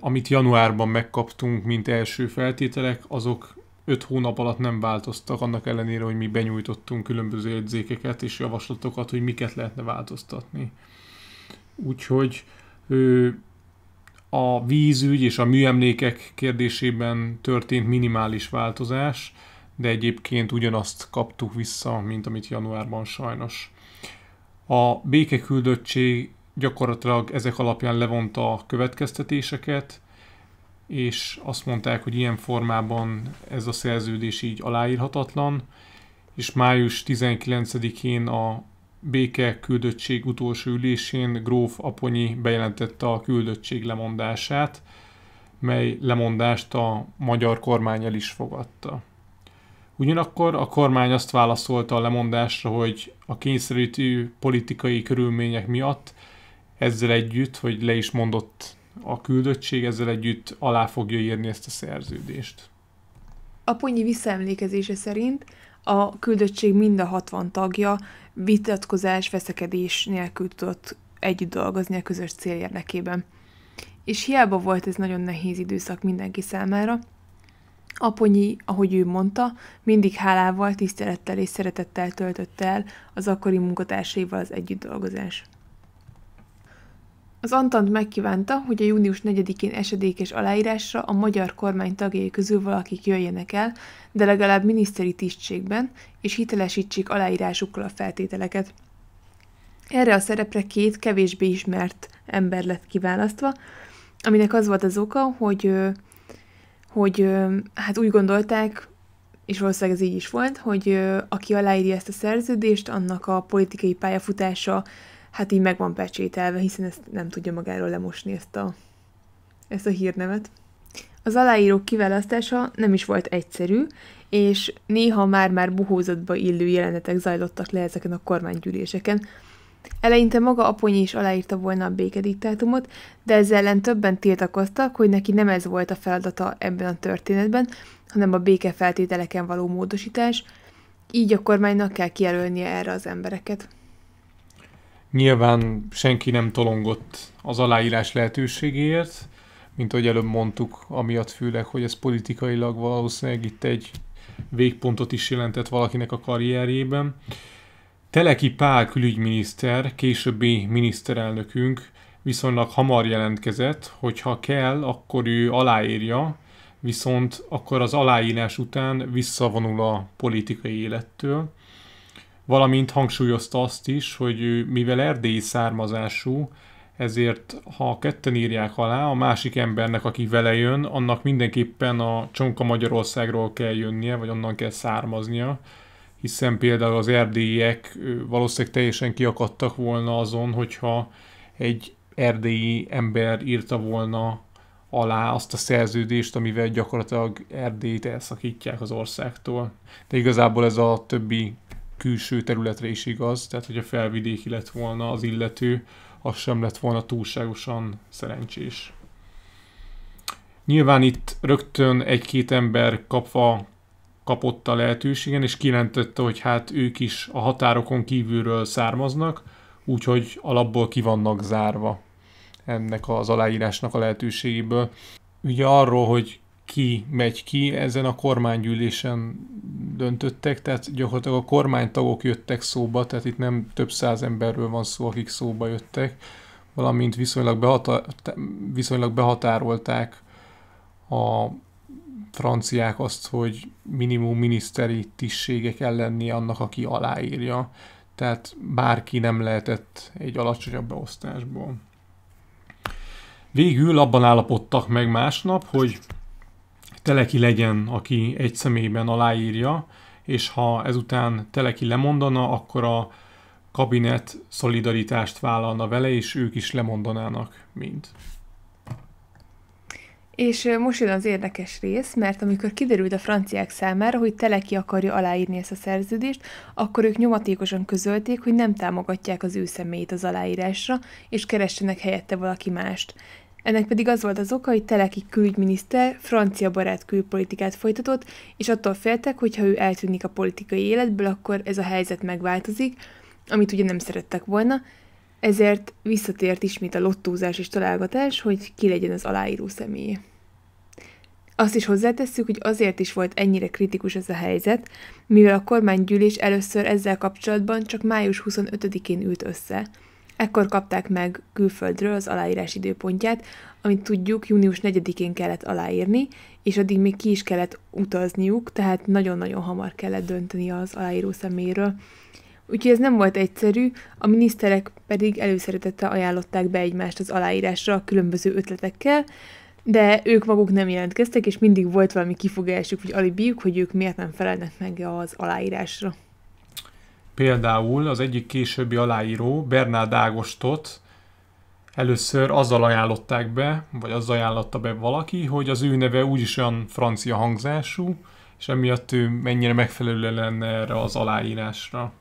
amit januárban megkaptunk, mint első feltételek, azok öt hónap alatt nem változtak, annak ellenére, hogy mi benyújtottunk különböző érzékeket és javaslatokat, hogy miket lehetne változtatni. Úgyhogy a vízügy és a műemlékek kérdésében történt minimális változás, de egyébként ugyanazt kaptuk vissza, mint amit januárban sajnos. A békeküldöttség gyakorlatilag ezek alapján levonta a következtetéseket, és azt mondták, hogy ilyen formában ez a szerződés így aláírhatatlan, és május 19-én a béke küldöttség utolsó ülésén Gróf Aponyi bejelentette a küldöttség lemondását, mely lemondást a magyar kormány el is fogadta. Ugyanakkor a kormány azt válaszolta a lemondásra, hogy a kényszerítő politikai körülmények miatt ezzel együtt, hogy le is mondott a küldöttség ezzel együtt alá fogja írni ezt a szerződést. Aponyi visszaemlékezése szerint a küldöttség mind a 60 tagja vitatkozás, veszekedés nélkül tudott együtt dolgozni a közös cél érdekében. És hiába volt ez nagyon nehéz időszak mindenki számára, Aponyi, ahogy ő mondta, mindig hálával, tisztelettel és szeretettel töltötte el az akkori munkatársaival az együtt dolgozás. Az Antant megkívánta, hogy a június 4-én esedékes aláírásra a magyar kormány tagjai közül valakik jöjjenek el, de legalább miniszteri tisztségben, és hitelesítsék aláírásukkal a feltételeket. Erre a szerepre két kevésbé ismert ember lett kiválasztva, aminek az volt az oka, hogy, hogy hát úgy gondolták, és valószínűleg ez így is volt, hogy aki aláírja ezt a szerződést, annak a politikai pályafutása hát így meg van pecsételve, hiszen ezt nem tudja magáról lemosni ezt a, ezt a hírnevet. Az aláírók kiválasztása nem is volt egyszerű, és néha már-már buhózatba illő jelenetek zajlottak le ezeken a kormánygyűléseken. Eleinte maga Aponyi is aláírta volna a békediktátumot, de ezzel ellen többen tiltakoztak, hogy neki nem ez volt a feladata ebben a történetben, hanem a békefeltételeken való módosítás, így a kormánynak kell kijelölnie erre az embereket. Nyilván senki nem tolongott az aláírás lehetőségéért, mint ahogy előbb mondtuk, amiatt főleg, hogy ez politikailag valószínűleg itt egy végpontot is jelentett valakinek a karrierjében. Teleki Pál külügyminiszter, későbbi miniszterelnökünk viszonylag hamar jelentkezett, hogy ha kell, akkor ő aláírja, viszont akkor az aláírás után visszavonul a politikai élettől valamint hangsúlyozta azt is, hogy ő, mivel erdélyi származású, ezért ha ketten írják alá, a másik embernek, aki vele jön, annak mindenképpen a csonka Magyarországról kell jönnie, vagy onnan kell származnia, hiszen például az erdélyiek valószínűleg teljesen kiakadtak volna azon, hogyha egy erdélyi ember írta volna alá azt a szerződést, amivel gyakorlatilag Erdélyt elszakítják az országtól. De igazából ez a többi külső területre is igaz, tehát hogy a felvidéki lett volna az illető, az sem lett volna túlságosan szerencsés. Nyilván itt rögtön egy-két ember kapva kapott a lehetőségen, és kijelentette, hogy hát ők is a határokon kívülről származnak, úgyhogy alapból ki vannak zárva ennek az aláírásnak a lehetőségéből. Ugye arról, hogy ki megy ki, ezen a kormánygyűlésen döntöttek, tehát gyakorlatilag a kormánytagok jöttek szóba, tehát itt nem több száz emberről van szó, akik szóba jöttek, valamint viszonylag, behata, viszonylag behatárolták a franciák azt, hogy minimum miniszteri tisztségek kell lenni annak, aki aláírja. Tehát bárki nem lehetett egy alacsonyabb beosztásból. Végül abban állapodtak meg másnap, hogy teleki legyen, aki egy személyben aláírja, és ha ezután teleki lemondana, akkor a kabinet szolidaritást vállalna vele, és ők is lemondanának mind. És most jön az érdekes rész, mert amikor kiderült a franciák számára, hogy Teleki akarja aláírni ezt a szerződést, akkor ők nyomatékosan közölték, hogy nem támogatják az ő személyét az aláírásra, és keressenek helyette valaki mást. Ennek pedig az volt az oka, hogy Teleki külügyminiszter francia barát külpolitikát folytatott, és attól féltek, hogy ha ő eltűnik a politikai életből, akkor ez a helyzet megváltozik, amit ugye nem szerettek volna, ezért visszatért ismét a lottózás és találgatás, hogy ki legyen az aláíró személy. Azt is hozzátesszük, hogy azért is volt ennyire kritikus ez a helyzet, mivel a kormánygyűlés először ezzel kapcsolatban csak május 25-én ült össze, Ekkor kapták meg külföldről az aláírás időpontját, amit tudjuk, június 4-én kellett aláírni, és addig még ki is kellett utazniuk, tehát nagyon-nagyon hamar kellett dönteni az aláíró személyről. Úgyhogy ez nem volt egyszerű, a miniszterek pedig előszeretettel ajánlották be egymást az aláírásra különböző ötletekkel, de ők maguk nem jelentkeztek, és mindig volt valami kifogásuk vagy alibiuk, hogy ők miért nem felelnek meg az aláírásra. Például az egyik későbbi aláíró, Bernád Ágostot először azzal ajánlották be, vagy azzal ajánlotta be valaki, hogy az ő neve úgyis olyan francia hangzású, és emiatt ő mennyire megfelelő lenne erre az aláírásra.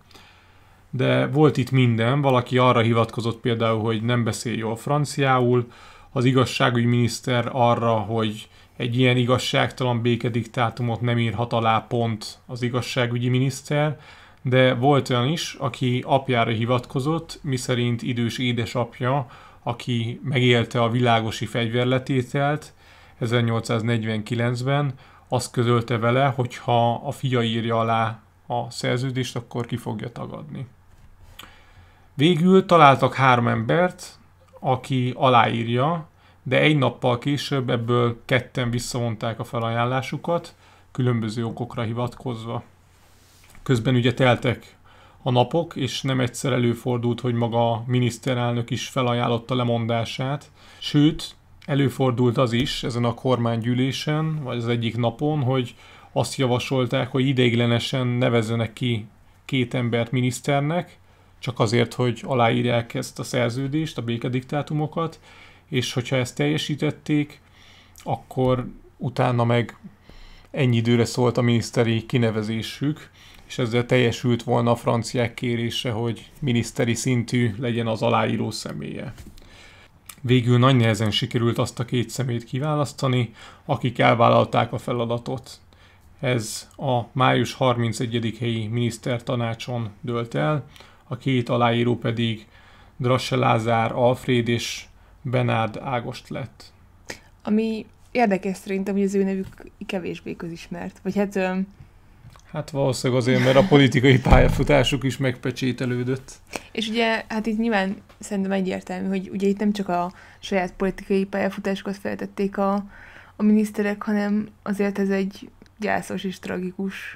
De volt itt minden, valaki arra hivatkozott például, hogy nem beszél jól franciául, az igazságügyi miniszter arra, hogy egy ilyen igazságtalan békediktátumot nem írhat alá pont az igazságügyi miniszter, de volt olyan is, aki apjára hivatkozott, miszerint idős édesapja, aki megélte a világosi fegyverletételt 1849-ben, azt közölte vele, hogy ha a fia írja alá a szerződést, akkor ki fogja tagadni. Végül találtak három embert, aki aláírja, de egy nappal később ebből ketten visszavonták a felajánlásukat, különböző okokra hivatkozva. Közben ugye teltek a napok, és nem egyszer előfordult, hogy maga a miniszterelnök is felajánlotta lemondását. Sőt, előfordult az is ezen a kormánygyűlésen, vagy az egyik napon, hogy azt javasolták, hogy ideiglenesen nevezzenek ki két embert miniszternek, csak azért, hogy aláírják ezt a szerződést, a békediktátumokat, és hogyha ezt teljesítették, akkor utána meg ennyi időre szólt a miniszteri kinevezésük és ezzel teljesült volna a franciák kérése, hogy miniszteri szintű legyen az aláíró személye. Végül nagy nehezen sikerült azt a két szemét kiválasztani, akik elvállalták a feladatot. Ez a május 31. helyi tanácson dölt el, a két aláíró pedig Drasse Lázár Alfred és Benárd Ágost lett. Ami érdekes szerintem, hogy az ő nevük kevésbé közismert. Vagy hát Hát valószínűleg azért, mert a politikai pályafutásuk is megpecsételődött. És ugye, hát itt nyilván szerintem egyértelmű, hogy ugye itt nem csak a saját politikai pályafutásokat feltették a, a miniszterek, hanem azért ez egy gyászos és tragikus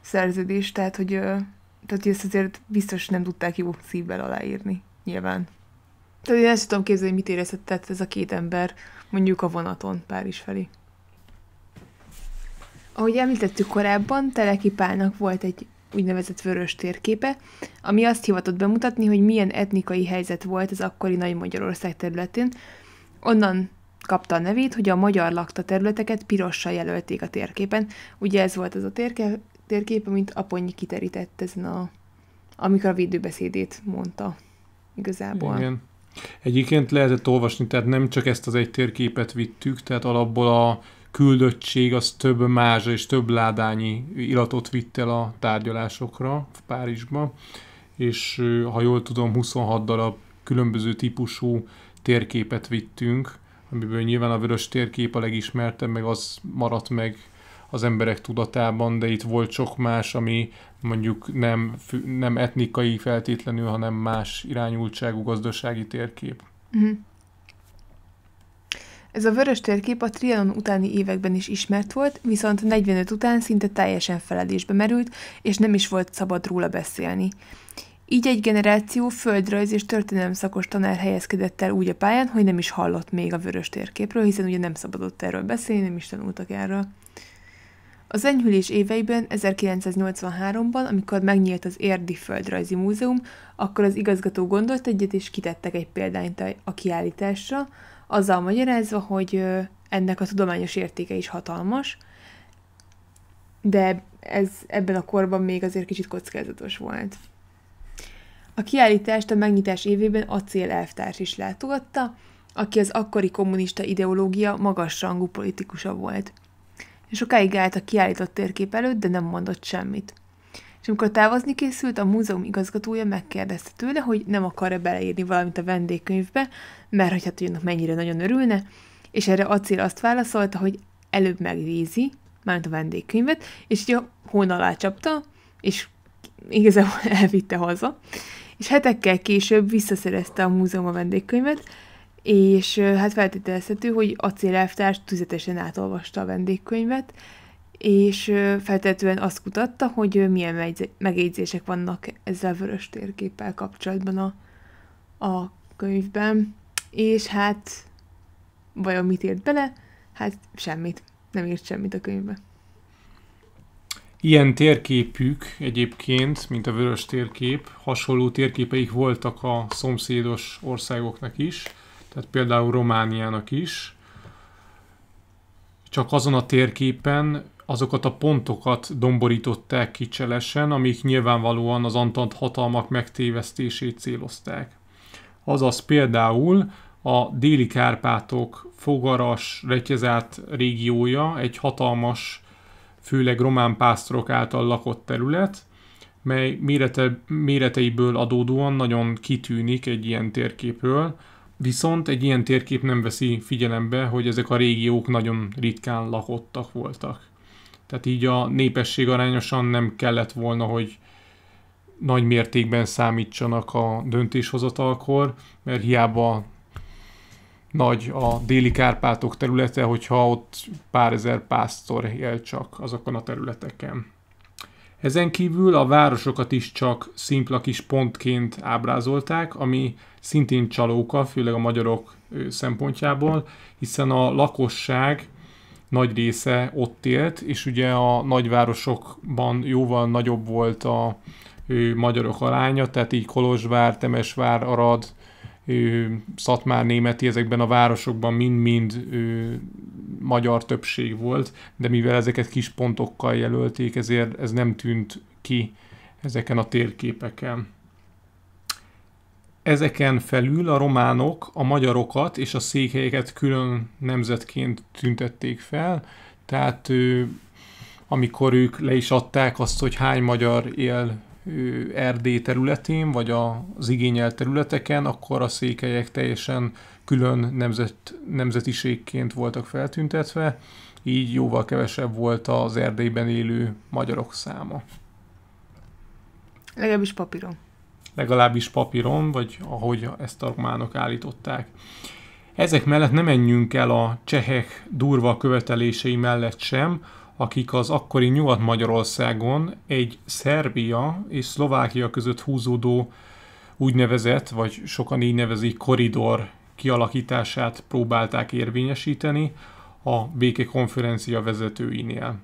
szerződés, tehát hogy, tehát, hogy ezt azért biztos nem tudták jó szívvel aláírni, nyilván. Tehát én ezt tudom képzelni, mit érezhetett ez a két ember mondjuk a vonaton Párizs felé. Ahogy említettük korábban, Teleki Pálnak volt egy úgynevezett vörös térképe, ami azt hivatott bemutatni, hogy milyen etnikai helyzet volt az akkori Nagy Magyarország területén. Onnan kapta a nevét, hogy a magyar lakta területeket pirossal jelölték a térképen. Ugye ez volt az a térke, térkép, amit Aponyi kiterített ezen a... amikor a védőbeszédét mondta igazából. Igen. Egyébként lehetett olvasni, tehát nem csak ezt az egy térképet vittük, tehát alapból a küldöttség az több mázsa és több ládányi ilatot vitt el a tárgyalásokra Párizsba, és ha jól tudom, 26 darab különböző típusú térképet vittünk, amiből nyilván a vörös térkép a legismertebb, meg az maradt meg az emberek tudatában, de itt volt sok más, ami mondjuk nem, nem etnikai feltétlenül, hanem más irányultságú gazdasági térkép. Mm. Ez a vörös térkép a Trianon utáni években is ismert volt, viszont 45 után szinte teljesen feledésbe merült, és nem is volt szabad róla beszélni. Így egy generáció földrajz és történelem szakos tanár helyezkedett el úgy a pályán, hogy nem is hallott még a vörös térképről, hiszen ugye nem szabadott erről beszélni, nem is tanultak erről. Az enyhülés éveiben, 1983-ban, amikor megnyílt az Érdi Földrajzi Múzeum, akkor az igazgató gondolt egyet, és kitettek egy példányt a kiállításra, azzal magyarázva, hogy ennek a tudományos értéke is hatalmas, de ez ebben a korban még azért kicsit kockázatos volt. A kiállítást a megnyitás évében Acél elvtárs is látogatta, aki az akkori kommunista ideológia rangú politikusa volt. Sokáig állt a kiállított térkép előtt, de nem mondott semmit. És amikor távozni készült, a múzeum igazgatója megkérdezte tőle, hogy nem akar-e beleírni valamit a vendégkönyvbe, mert hogy hát annak mennyire nagyon örülne, és erre Acél azt válaszolta, hogy előbb megvízi, mármint a vendégkönyvet, és így a hón alá csapta, és igazából [laughs] elvitte haza. És hetekkel később visszaszerezte a múzeum a vendégkönyvet, és hát feltételezhető, hogy Acél elvtárs tüzetesen átolvasta a vendégkönyvet, és feltétlenül azt kutatta, hogy milyen megjegyzések vannak ezzel a vörös térképpel kapcsolatban a, a könyvben, és hát vajon mit írt bele? Hát semmit. Nem írt semmit a könyvbe. Ilyen térképük egyébként, mint a vörös térkép, hasonló térképeik voltak a szomszédos országoknak is, tehát például Romániának is. Csak azon a térképen azokat a pontokat domborították ki cselesen, amik nyilvánvalóan az Antant hatalmak megtévesztését célozták. Azaz például a déli Kárpátok fogaras, retyezált régiója egy hatalmas, főleg román pásztorok által lakott terület, mely mérete, méreteiből adódóan nagyon kitűnik egy ilyen térképről, viszont egy ilyen térkép nem veszi figyelembe, hogy ezek a régiók nagyon ritkán lakottak voltak. Tehát így a népesség arányosan nem kellett volna, hogy nagy mértékben számítsanak a döntéshozatalkor, mert hiába nagy a déli Kárpátok területe, hogyha ott pár ezer pásztor él csak azokon a területeken. Ezen kívül a városokat is csak szimpla kis pontként ábrázolták, ami szintén csalóka, főleg a magyarok szempontjából, hiszen a lakosság nagy része ott élt, és ugye a nagyvárosokban jóval nagyobb volt a ő, magyarok aránya, tehát így Kolozsvár, Temesvár, Arad, ő, Szatmár, Németi, ezekben a városokban mind-mind ő, magyar többség volt, de mivel ezeket kis pontokkal jelölték, ezért ez nem tűnt ki ezeken a térképeken. Ezeken felül a románok a magyarokat és a székelyeket külön nemzetként tüntették fel, tehát amikor ők le is adták azt, hogy hány magyar él Erdély területén, vagy az igényelt területeken, akkor a székelyek teljesen külön nemzet, nemzetiségként voltak feltüntetve, így jóval kevesebb volt az Erdélyben élő magyarok száma. Legalábbis papíron legalábbis papíron, vagy ahogy ezt a románok állították. Ezek mellett nem menjünk el a csehek durva követelései mellett sem, akik az akkori Nyugat-Magyarországon egy Szerbia és Szlovákia között húzódó úgynevezett, vagy sokan így nevezik, koridor kialakítását próbálták érvényesíteni a békekonferencia vezetőinél.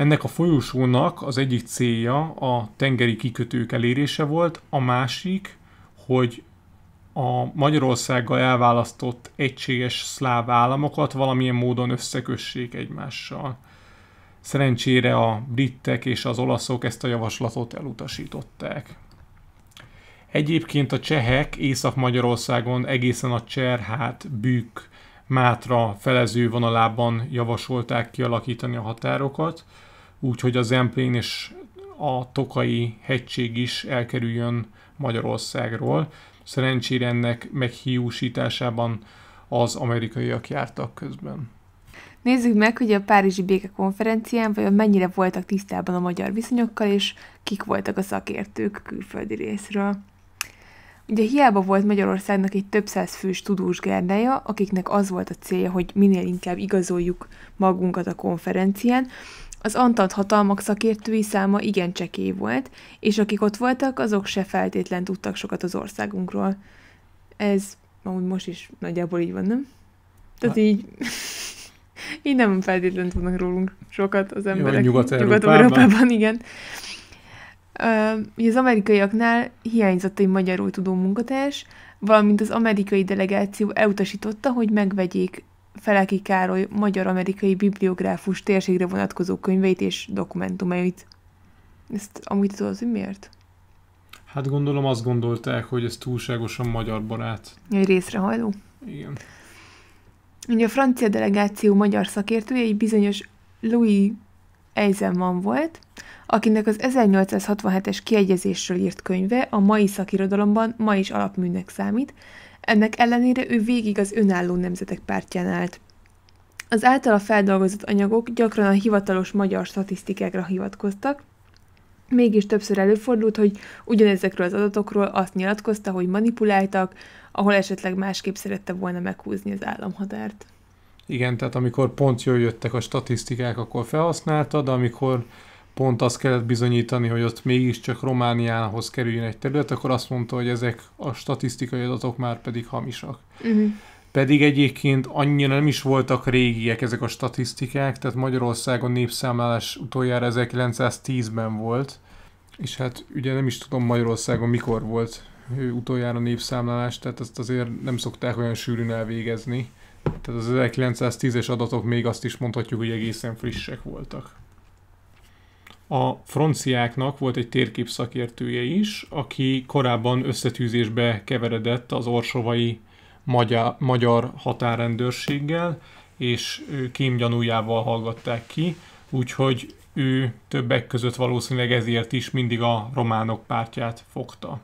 Ennek a folyosónak az egyik célja a tengeri kikötők elérése volt, a másik, hogy a Magyarországgal elválasztott egységes szláv államokat valamilyen módon összekössék egymással. Szerencsére a britek és az olaszok ezt a javaslatot elutasították. Egyébként a csehek Észak-Magyarországon egészen a Cserhát, bük, Mátra felező vonalában javasolták kialakítani a határokat, úgyhogy az Zemplén és a Tokai hegység is elkerüljön Magyarországról. Szerencsére ennek meghiúsításában az amerikaiak jártak közben. Nézzük meg, hogy a Párizsi Békekonferencián vajon mennyire voltak tisztában a magyar viszonyokkal, és kik voltak a szakértők külföldi részről. Ugye hiába volt Magyarországnak egy több száz fős tudós gerdája, akiknek az volt a célja, hogy minél inkább igazoljuk magunkat a konferencián, az Antant hatalmak szakértői száma igen csekély volt, és akik ott voltak, azok se feltétlen tudtak sokat az országunkról. Ez amúgy most is nagyjából így van, nem? Tehát ha. Hát- így... [laughs] így nem feltétlen tudnak rólunk sokat az emberek. Nyugat-Európában. igen. Uh, az amerikaiaknál hiányzott egy magyarul tudó munkatárs, valamint az amerikai delegáció elutasította, hogy megvegyék Feleki Károly magyar-amerikai bibliográfus térségre vonatkozó könyveit és dokumentumait. Ezt amúgy tudod, hogy miért? Hát gondolom azt gondolták, hogy ez túlságosan magyar barát. Egy részrehajló. Igen. Ugye a francia delegáció magyar szakértője egy bizonyos Louis Eisenman volt, akinek az 1867-es kiegyezésről írt könyve a mai szakirodalomban ma is alapműnek számít, ennek ellenére ő végig az önálló nemzetek pártján állt. Az általa feldolgozott anyagok gyakran a hivatalos magyar statisztikákra hivatkoztak, Mégis többször előfordult, hogy ugyanezekről az adatokról azt nyilatkozta, hogy manipuláltak, ahol esetleg másképp szerette volna meghúzni az államhadárt. Igen, tehát amikor pont jöttek a statisztikák, akkor felhasználtad, amikor pont azt kellett bizonyítani, hogy ott mégiscsak Romániához kerüljön egy terület, akkor azt mondta, hogy ezek a statisztikai adatok már pedig hamisak. Uh-huh. Pedig egyébként annyira nem is voltak régiek ezek a statisztikák, tehát Magyarországon népszámlálás utoljára 1910-ben volt, és hát ugye nem is tudom Magyarországon mikor volt utoljára népszámlálás, tehát ezt azért nem szokták olyan sűrűn elvégezni. Tehát az 1910-es adatok még azt is mondhatjuk, hogy egészen frissek voltak a franciáknak volt egy térkép szakértője is, aki korábban összetűzésbe keveredett az orsovai magyar, magyar határrendőrséggel, és kémgyanújával hallgatták ki, úgyhogy ő többek között valószínűleg ezért is mindig a románok pártját fogta.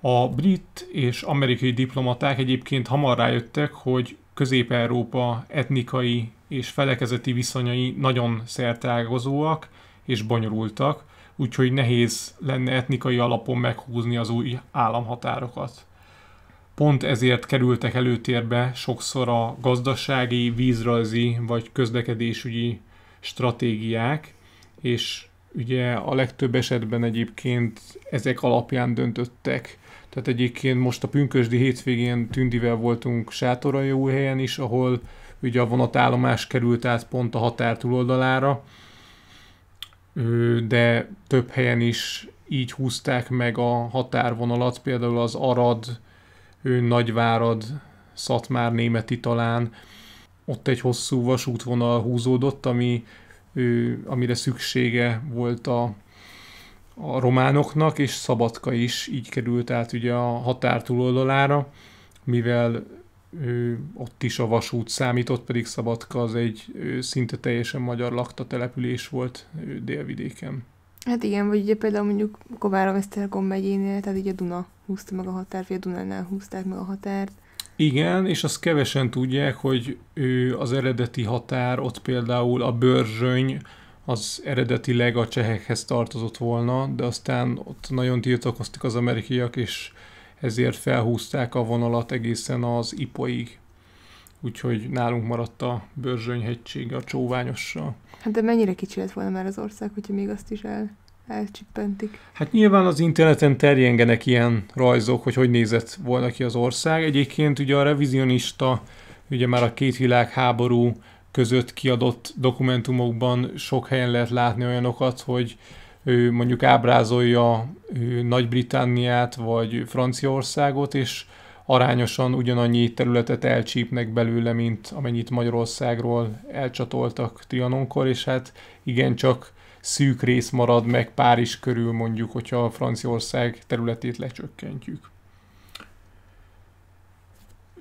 A brit és amerikai diplomaták egyébként hamar rájöttek, hogy Közép-Európa etnikai és felekezeti viszonyai nagyon szertágozóak, és bonyolultak, úgyhogy nehéz lenne etnikai alapon meghúzni az új államhatárokat. Pont ezért kerültek előtérbe sokszor a gazdasági, vízrajzi vagy közlekedésügyi stratégiák, és ugye a legtöbb esetben egyébként ezek alapján döntöttek. Tehát egyébként most a pünkösdi hétvégén Tündivel voltunk sátorajó helyen is, ahol ugye a vonatállomás került át pont a határ túloldalára, de több helyen is így húzták meg a határvonalat, például az Arad, Nagyvárad, Szatmár, Németi talán, ott egy hosszú vasútvonal húzódott, ami, amire szüksége volt a, a románoknak, és Szabadka is így került át ugye a határ túloldalára, mivel ott is a vasút számított, pedig Szabadka az egy szinte teljesen magyar lakta település volt délvidéken. Hát igen, vagy ugye például mondjuk Kovárom esztergom megyénél, tehát ugye a Duna húzta meg a határt, vagy a Dunánál húzták meg a határt. Igen, és azt kevesen tudják, hogy ő az eredeti határ, ott például a Börzsöny, az eredetileg a csehekhez tartozott volna, de aztán ott nagyon tiltakoztak az amerikaiak, és ezért felhúzták a vonalat egészen az Ipoig. Úgyhogy nálunk maradt a Börzsönyhegység a csóványossal. Hát de mennyire kicsi lett volna már az ország, hogyha még azt is el, elcsippentik. Hát nyilván az interneten terjengenek ilyen rajzok, hogy hogy nézett volna ki az ország. Egyébként ugye a revizionista, ugye már a két világháború között kiadott dokumentumokban sok helyen lehet látni olyanokat, hogy ő mondjuk ábrázolja Nagy-Britanniát vagy Franciaországot, és arányosan ugyanannyi területet elcsípnek belőle, mint amennyit Magyarországról elcsatoltak Trianonkor, és hát igencsak szűk rész marad meg Párizs körül mondjuk, hogyha a Franciaország területét lecsökkentjük.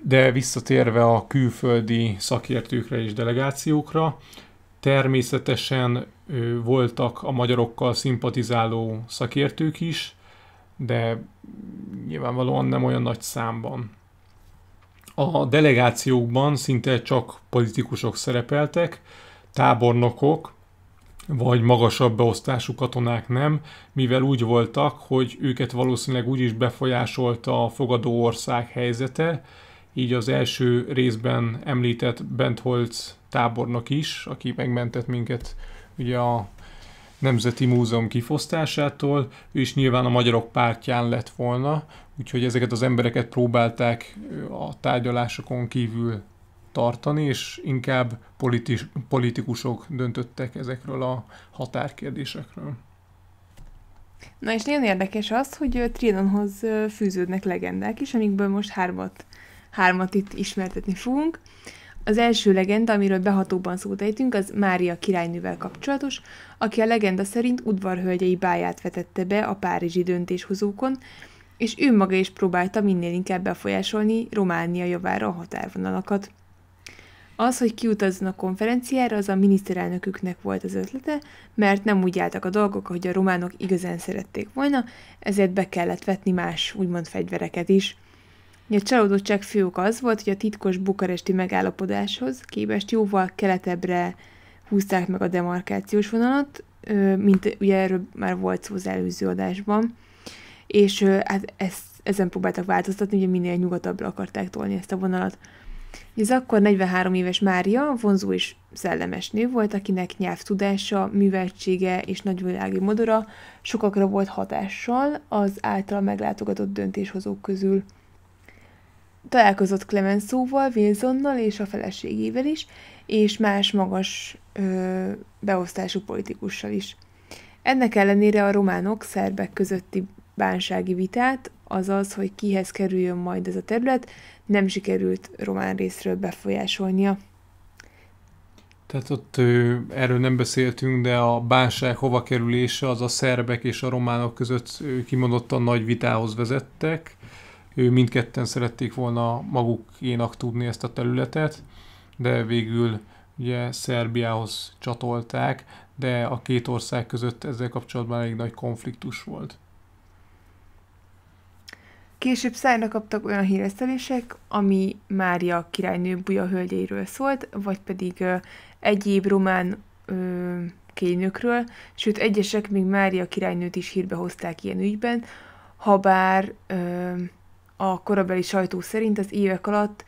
De visszatérve a külföldi szakértőkre és delegációkra, Természetesen voltak a magyarokkal szimpatizáló szakértők is, de nyilvánvalóan nem olyan nagy számban. A delegációkban szinte csak politikusok szerepeltek, tábornokok, vagy magasabb beosztású katonák nem, mivel úgy voltak, hogy őket valószínűleg úgy is befolyásolta a fogadó ország helyzete, így az első részben említett Bentholz tábornok is, aki megmentett minket ugye a Nemzeti Múzeum kifosztásától, ő is nyilván a magyarok pártján lett volna, úgyhogy ezeket az embereket próbálták a tárgyalásokon kívül tartani, és inkább politis, politikusok döntöttek ezekről a határkérdésekről. Na és nagyon érdekes az, hogy Trianonhoz fűződnek legendák is, amikből most hármat hármat itt ismertetni fogunk. Az első legenda, amiről behatóban szót ejtünk, az Mária királynővel kapcsolatos, aki a legenda szerint udvarhölgyei báját vetette be a párizsi döntéshozókon, és ő maga is próbálta minél inkább befolyásolni Románia javára a határvonalakat. Az, hogy kiutazzon a konferenciára, az a miniszterelnöküknek volt az ötlete, mert nem úgy álltak a dolgok, ahogy a románok igazán szerették volna, ezért be kellett vetni más, úgymond fegyvereket is – a csalódottság fők az volt, hogy a titkos bukaresti megállapodáshoz képest jóval keletebbre húzták meg a demarkációs vonalat, mint ugye erről már volt szó az előző adásban, és hát ezt, ezen próbáltak változtatni, ugye minél nyugatabbra akarták tolni ezt a vonalat. Az akkor 43 éves Mária vonzó és szellemes nő volt, akinek nyelvtudása, műveltsége és nagyvilági modora sokakra volt hatással az által meglátogatott döntéshozók közül. Találkozott Clemenceau-val, Wilsonnal és a feleségével is, és más magas ö, beosztású politikussal is. Ennek ellenére a románok szerbek közötti bánsági vitát, azaz, hogy kihez kerüljön majd ez a terület, nem sikerült román részről befolyásolnia. Tehát ott erről nem beszéltünk, de a bánság hova kerülése az a szerbek és a románok között kimondottan nagy vitához vezettek, ő mindketten szerették volna magukénak tudni ezt a területet, de végül ugye Szerbiához csatolták, de a két ország között ezzel kapcsolatban elég nagy konfliktus volt. Később szájra kaptak olyan híresztelések, ami Mária királynő buja hölgyeiről szólt, vagy pedig egyéb román ö, kényökről, sőt egyesek még Mária királynőt is hírbe hozták ilyen ügyben, habár ö, a korabeli sajtó szerint az évek alatt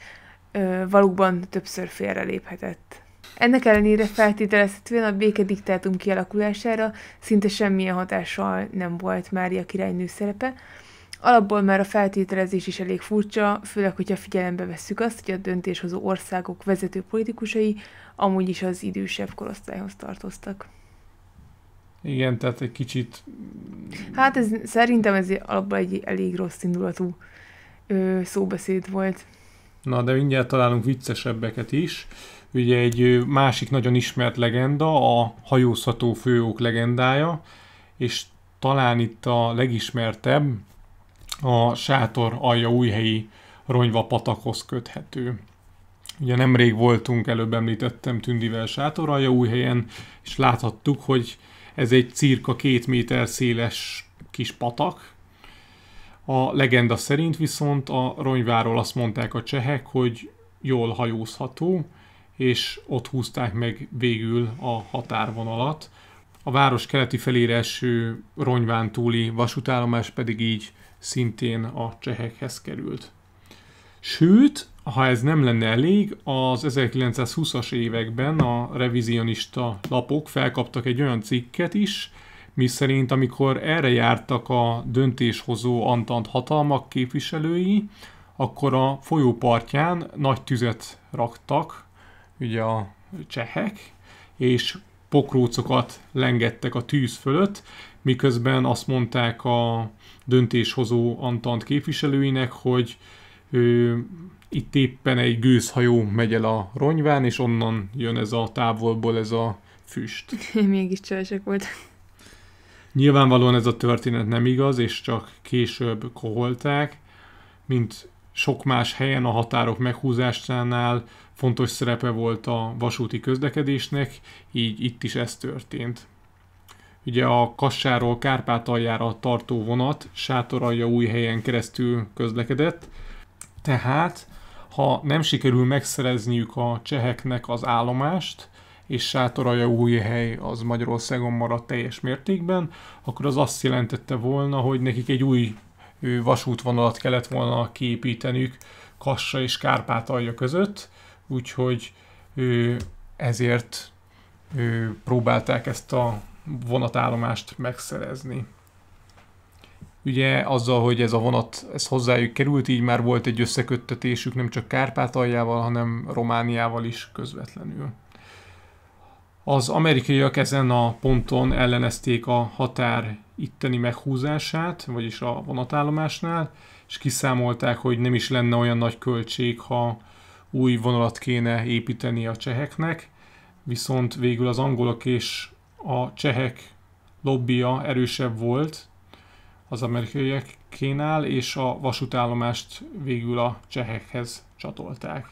ö, valóban többször félreléphetett. Ennek ellenére feltételezhetően a békediktátum kialakulására szinte semmilyen hatással nem volt Mária királynő szerepe. Alapból már a feltételezés is elég furcsa, főleg, hogyha figyelembe vesszük azt, hogy a döntéshozó országok vezető politikusai amúgy is az idősebb korosztályhoz tartoztak. Igen, tehát egy kicsit... Hát ez, szerintem ez alapban egy elég rossz indulatú ö, szóbeszéd volt. Na, de mindjárt találunk viccesebbeket is. Ugye egy másik nagyon ismert legenda, a hajózható főók legendája, és talán itt a legismertebb, a sátor alja újhelyi ronyva patakhoz köthető. Ugye nemrég voltunk, előbb említettem Tündivel alja újhelyen, és láthattuk, hogy ez egy cirka két méter széles kis patak, a legenda szerint viszont a ronyváról azt mondták a csehek, hogy jól hajózható, és ott húzták meg végül a határvonalat. A város keleti felére eső Ronyván túli vasútállomás pedig így szintén a csehekhez került. Sőt, ha ez nem lenne elég, az 1920-as években a revizionista lapok felkaptak egy olyan cikket is, miszerint amikor erre jártak a döntéshozó antant hatalmak képviselői, akkor a folyópartján nagy tüzet raktak, ugye a csehek, és pokrócokat lengettek a tűz fölött, miközben azt mondták a döntéshozó Antant képviselőinek, hogy ő, itt éppen egy gőzhajó megy el a ronyván, és onnan jön ez a távolból ez a füst. [laughs] Mégis csajosok voltak. Nyilvánvalóan ez a történet nem igaz, és csak később koholták, mint sok más helyen a határok meghúzásánál fontos szerepe volt a vasúti közlekedésnek, így itt is ez történt. Ugye a Kassáról Kárpátaljára tartó vonat sátoralja új helyen keresztül közlekedett, tehát ha nem sikerül megszerezniük a cseheknek az állomást, és Sátoraja új hely az Magyarországon maradt teljes mértékben, akkor az azt jelentette volna, hogy nekik egy új vasútvonalat kellett volna kiépítenük Kassa és Kárpátalja között, úgyhogy ezért próbálták ezt a vonatállomást megszerezni. Ugye azzal, hogy ez a vonat ez hozzájuk került, így már volt egy összeköttetésük nem csak Kárpátaljával, hanem Romániával is közvetlenül. Az amerikaiak ezen a ponton ellenezték a határ itteni meghúzását, vagyis a vonatállomásnál, és kiszámolták, hogy nem is lenne olyan nagy költség, ha új vonalat kéne építeni a cseheknek, viszont végül az angolok és a csehek lobbia erősebb volt az amerikaiak kénál és a vasútállomást végül a csehekhez csatolták.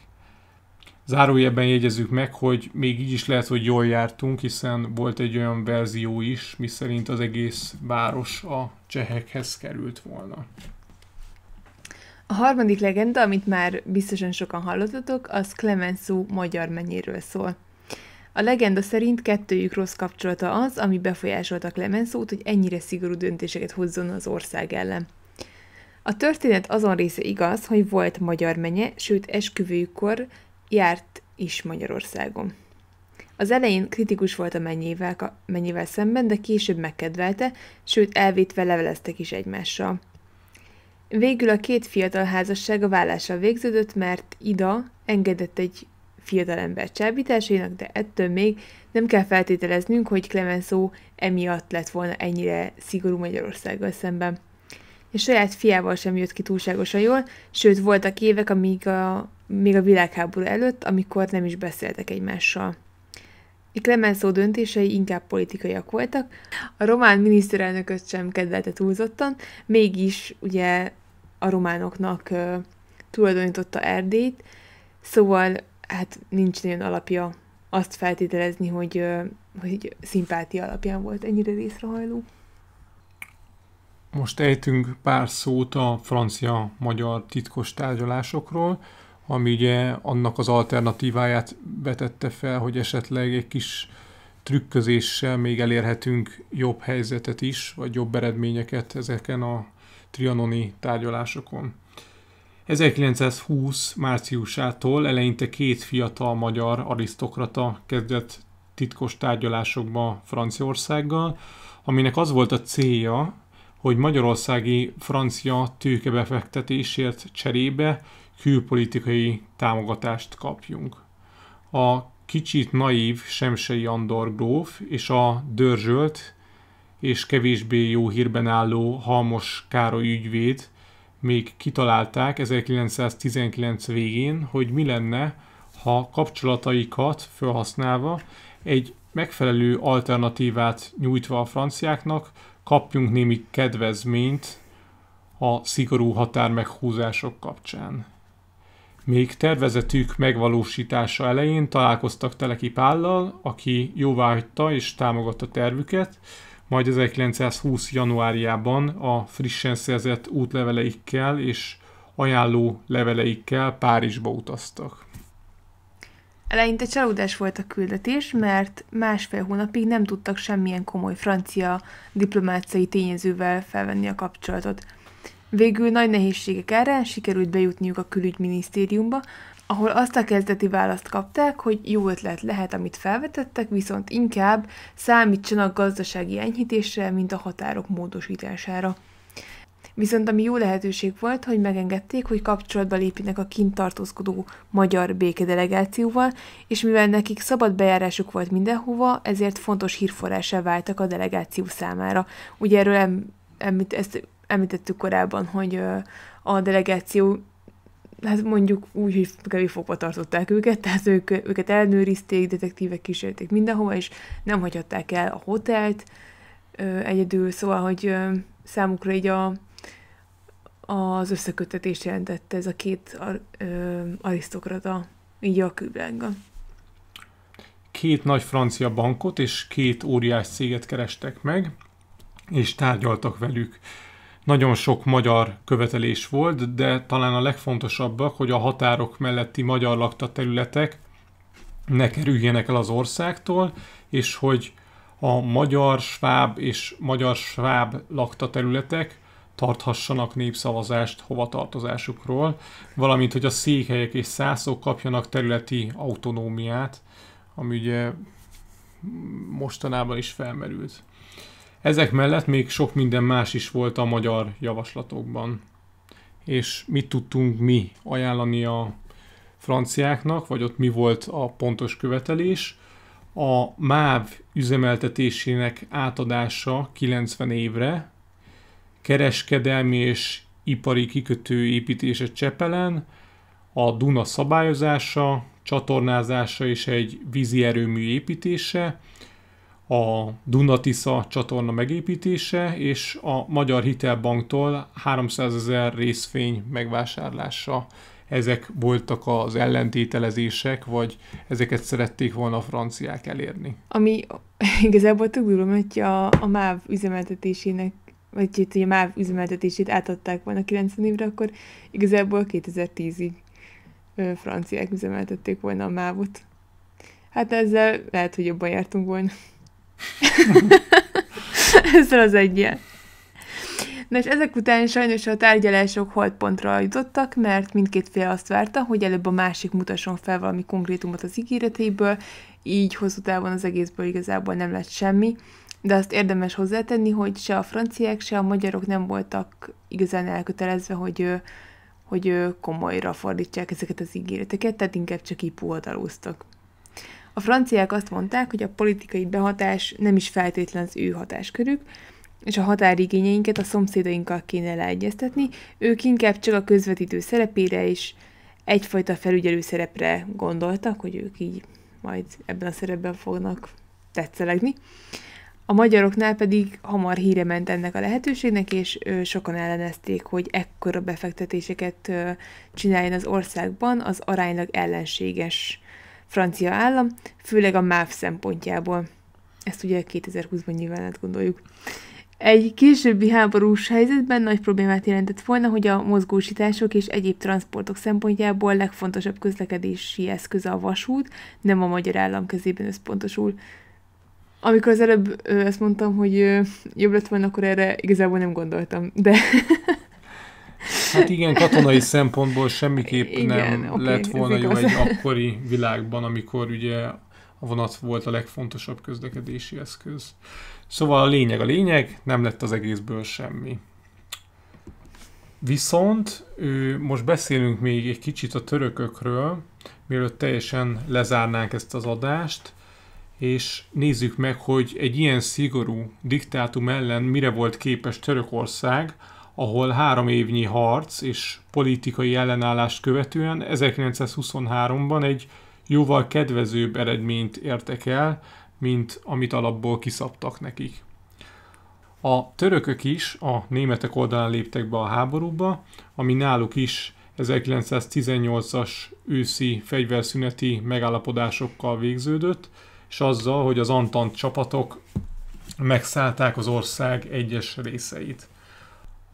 Zárójelben jegyezzük meg, hogy még így is lehet, hogy jól jártunk, hiszen volt egy olyan verzió is, miszerint az egész város a csehekhez került volna. A harmadik legenda, amit már biztosan sokan hallottatok, az Clemenceau magyar mennyéről szól. A legenda szerint kettőjük rossz kapcsolata az, ami befolyásolta Clemenceau-t, hogy ennyire szigorú döntéseket hozzon az ország ellen. A történet azon része igaz, hogy volt magyar menye, sőt esküvőjükkor járt is Magyarországon. Az elején kritikus volt a mennyivel, mennyével szemben, de később megkedvelte, sőt elvétve leveleztek is egymással. Végül a két fiatal házassága vállással végződött, mert Ida engedett egy fiatal ember csábításainak, de ettől még nem kell feltételeznünk, hogy Clemenceau emiatt lett volna ennyire szigorú Magyarországgal szemben. És saját fiával sem jött ki túlságosan jól, sőt voltak évek, amíg a még a világháború előtt, amikor nem is beszéltek egymással. Clemenceau döntései inkább politikaiak voltak, a román miniszterelnököt sem kedvelte túlzottan, mégis ugye a románoknak ö, tulajdonította Erdélyt, szóval hát nincs nagyon alapja azt feltételezni, hogy, ö, hogy szimpátia alapján volt ennyire részrehajló. Most ejtünk pár szót a francia-magyar titkos tárgyalásokról ami ugye annak az alternatíváját vetette fel, hogy esetleg egy kis trükközéssel még elérhetünk jobb helyzetet is, vagy jobb eredményeket ezeken a trianoni tárgyalásokon. 1920 márciusától eleinte két fiatal magyar arisztokrata kezdett titkos tárgyalásokba Franciaországgal, aminek az volt a célja, hogy magyarországi francia tőkebefektetésért cserébe külpolitikai támogatást kapjunk. A kicsit naív Semsei Andor gróf és a dörzsölt és kevésbé jó hírben álló Halmos Károly ügyvéd még kitalálták 1919 végén, hogy mi lenne, ha kapcsolataikat felhasználva egy megfelelő alternatívát nyújtva a franciáknak, kapjunk némi kedvezményt a szigorú határ meghúzások kapcsán. Még tervezetük megvalósítása elején találkoztak Teleki Pállal, aki jóváhagyta és támogatta tervüket, majd 1920. januárjában a frissen szerzett útleveleikkel és ajánló leveleikkel Párizsba utaztak. Eleinte csalódás volt a küldetés, mert másfél hónapig nem tudtak semmilyen komoly francia diplomáciai tényezővel felvenni a kapcsolatot. Végül nagy nehézségek árán sikerült bejutniuk a külügyminisztériumba, ahol azt a kezdeti választ kapták, hogy jó ötlet lehet, amit felvetettek, viszont inkább számítsanak gazdasági enyhítésre, mint a határok módosítására. Viszont ami jó lehetőség volt, hogy megengedték, hogy kapcsolatba lépjenek a kint tartózkodó magyar békedelegációval, és mivel nekik szabad bejárásuk volt mindenhova, ezért fontos hírforrásá váltak a delegáció számára. Ugye erről em, em, ezt említettük korábban, hogy a delegáció hát mondjuk úgy, hogy kevés fogva tartották őket, tehát ők, őket elnőrizték, detektívek kísérték mindenhova, és nem hagyhatták el a hotelt egyedül, szóval, hogy számukra így a, az összekötetést jelentette ez a két ar, ö, arisztokrata, így a külvilággal. Két nagy francia bankot és két óriás céget kerestek meg, és tárgyaltak velük nagyon sok magyar követelés volt, de talán a legfontosabbak, hogy a határok melletti magyar lakta területek ne kerüljenek el az országtól, és hogy a magyar sváb és magyar sváb lakta területek tarthassanak népszavazást hovatartozásukról, valamint hogy a székhelyek és szászok kapjanak területi autonómiát, ami ugye mostanában is felmerült. Ezek mellett még sok minden más is volt a magyar javaslatokban. És mit tudtunk mi ajánlani a franciáknak, vagy ott mi volt a pontos követelés? A MÁV üzemeltetésének átadása 90 évre, kereskedelmi és ipari kikötő építése Csepelen, a Duna szabályozása, csatornázása és egy vízi erőmű építése, a Dunatisza csatorna megépítése és a Magyar Hitelbanktól 300 ezer részfény megvásárlása. Ezek voltak az ellentételezések, vagy ezeket szerették volna a franciák elérni. Ami [laughs] igazából tök durva, hogy a, a MÁV üzemeltetésének vagy hogy a MÁV üzemeltetését átadták volna 90 évre, akkor igazából 2010-ig franciák üzemeltették volna a mávot. Hát ezzel lehet, hogy jobban jártunk volna. [laughs] Ez az ilyen. Na és ezek után sajnos a tárgyalások holdpontra jutottak, mert mindkét fél azt várta, hogy előbb a másik mutasson fel valami konkrétumot az ígéretéből, így hosszú távon az egészből igazából nem lett semmi, de azt érdemes hozzátenni, hogy se a franciák, se a magyarok nem voltak igazán elkötelezve, hogy, hogy komolyra fordítsák ezeket az ígéreteket, tehát inkább csak így puhadalóztak. A franciák azt mondták, hogy a politikai behatás nem is feltétlen az ő hatáskörük, és a határigényeinket a szomszédainkkal kéne leegyeztetni, ők inkább csak a közvetítő szerepére is egyfajta felügyelő szerepre gondoltak, hogy ők így majd ebben a szerepben fognak tetszelegni. A magyaroknál pedig hamar híre ment ennek a lehetőségnek, és sokan ellenezték, hogy ekkora befektetéseket csináljon az országban az aránylag ellenséges francia állam, főleg a MÁV szempontjából. Ezt ugye 2020-ban nyilván át gondoljuk. Egy későbbi háborús helyzetben nagy problémát jelentett volna, hogy a mozgósítások és egyéb transportok szempontjából legfontosabb közlekedési eszköze a vasút, nem a magyar állam kezében összpontosul. Amikor az előbb ö, azt mondtam, hogy ö, jobb lett volna, akkor erre igazából nem gondoltam, de [laughs] Hát igen, katonai szempontból semmiképp igen, nem okay, lett volna jó egy akkori világban, amikor ugye a vonat volt a legfontosabb közlekedési eszköz. Szóval a lényeg a lényeg, nem lett az egészből semmi. Viszont most beszélünk még egy kicsit a törökökről, mielőtt teljesen lezárnánk ezt az adást, és nézzük meg, hogy egy ilyen szigorú diktátum ellen mire volt képes Törökország, ahol három évnyi harc és politikai ellenállást követően 1923-ban egy jóval kedvezőbb eredményt értek el, mint amit alapból kiszabtak nekik. A törökök is a németek oldalán léptek be a háborúba, ami náluk is 1918-as őszi fegyverszüneti megállapodásokkal végződött, és azzal, hogy az Antant csapatok megszállták az ország egyes részeit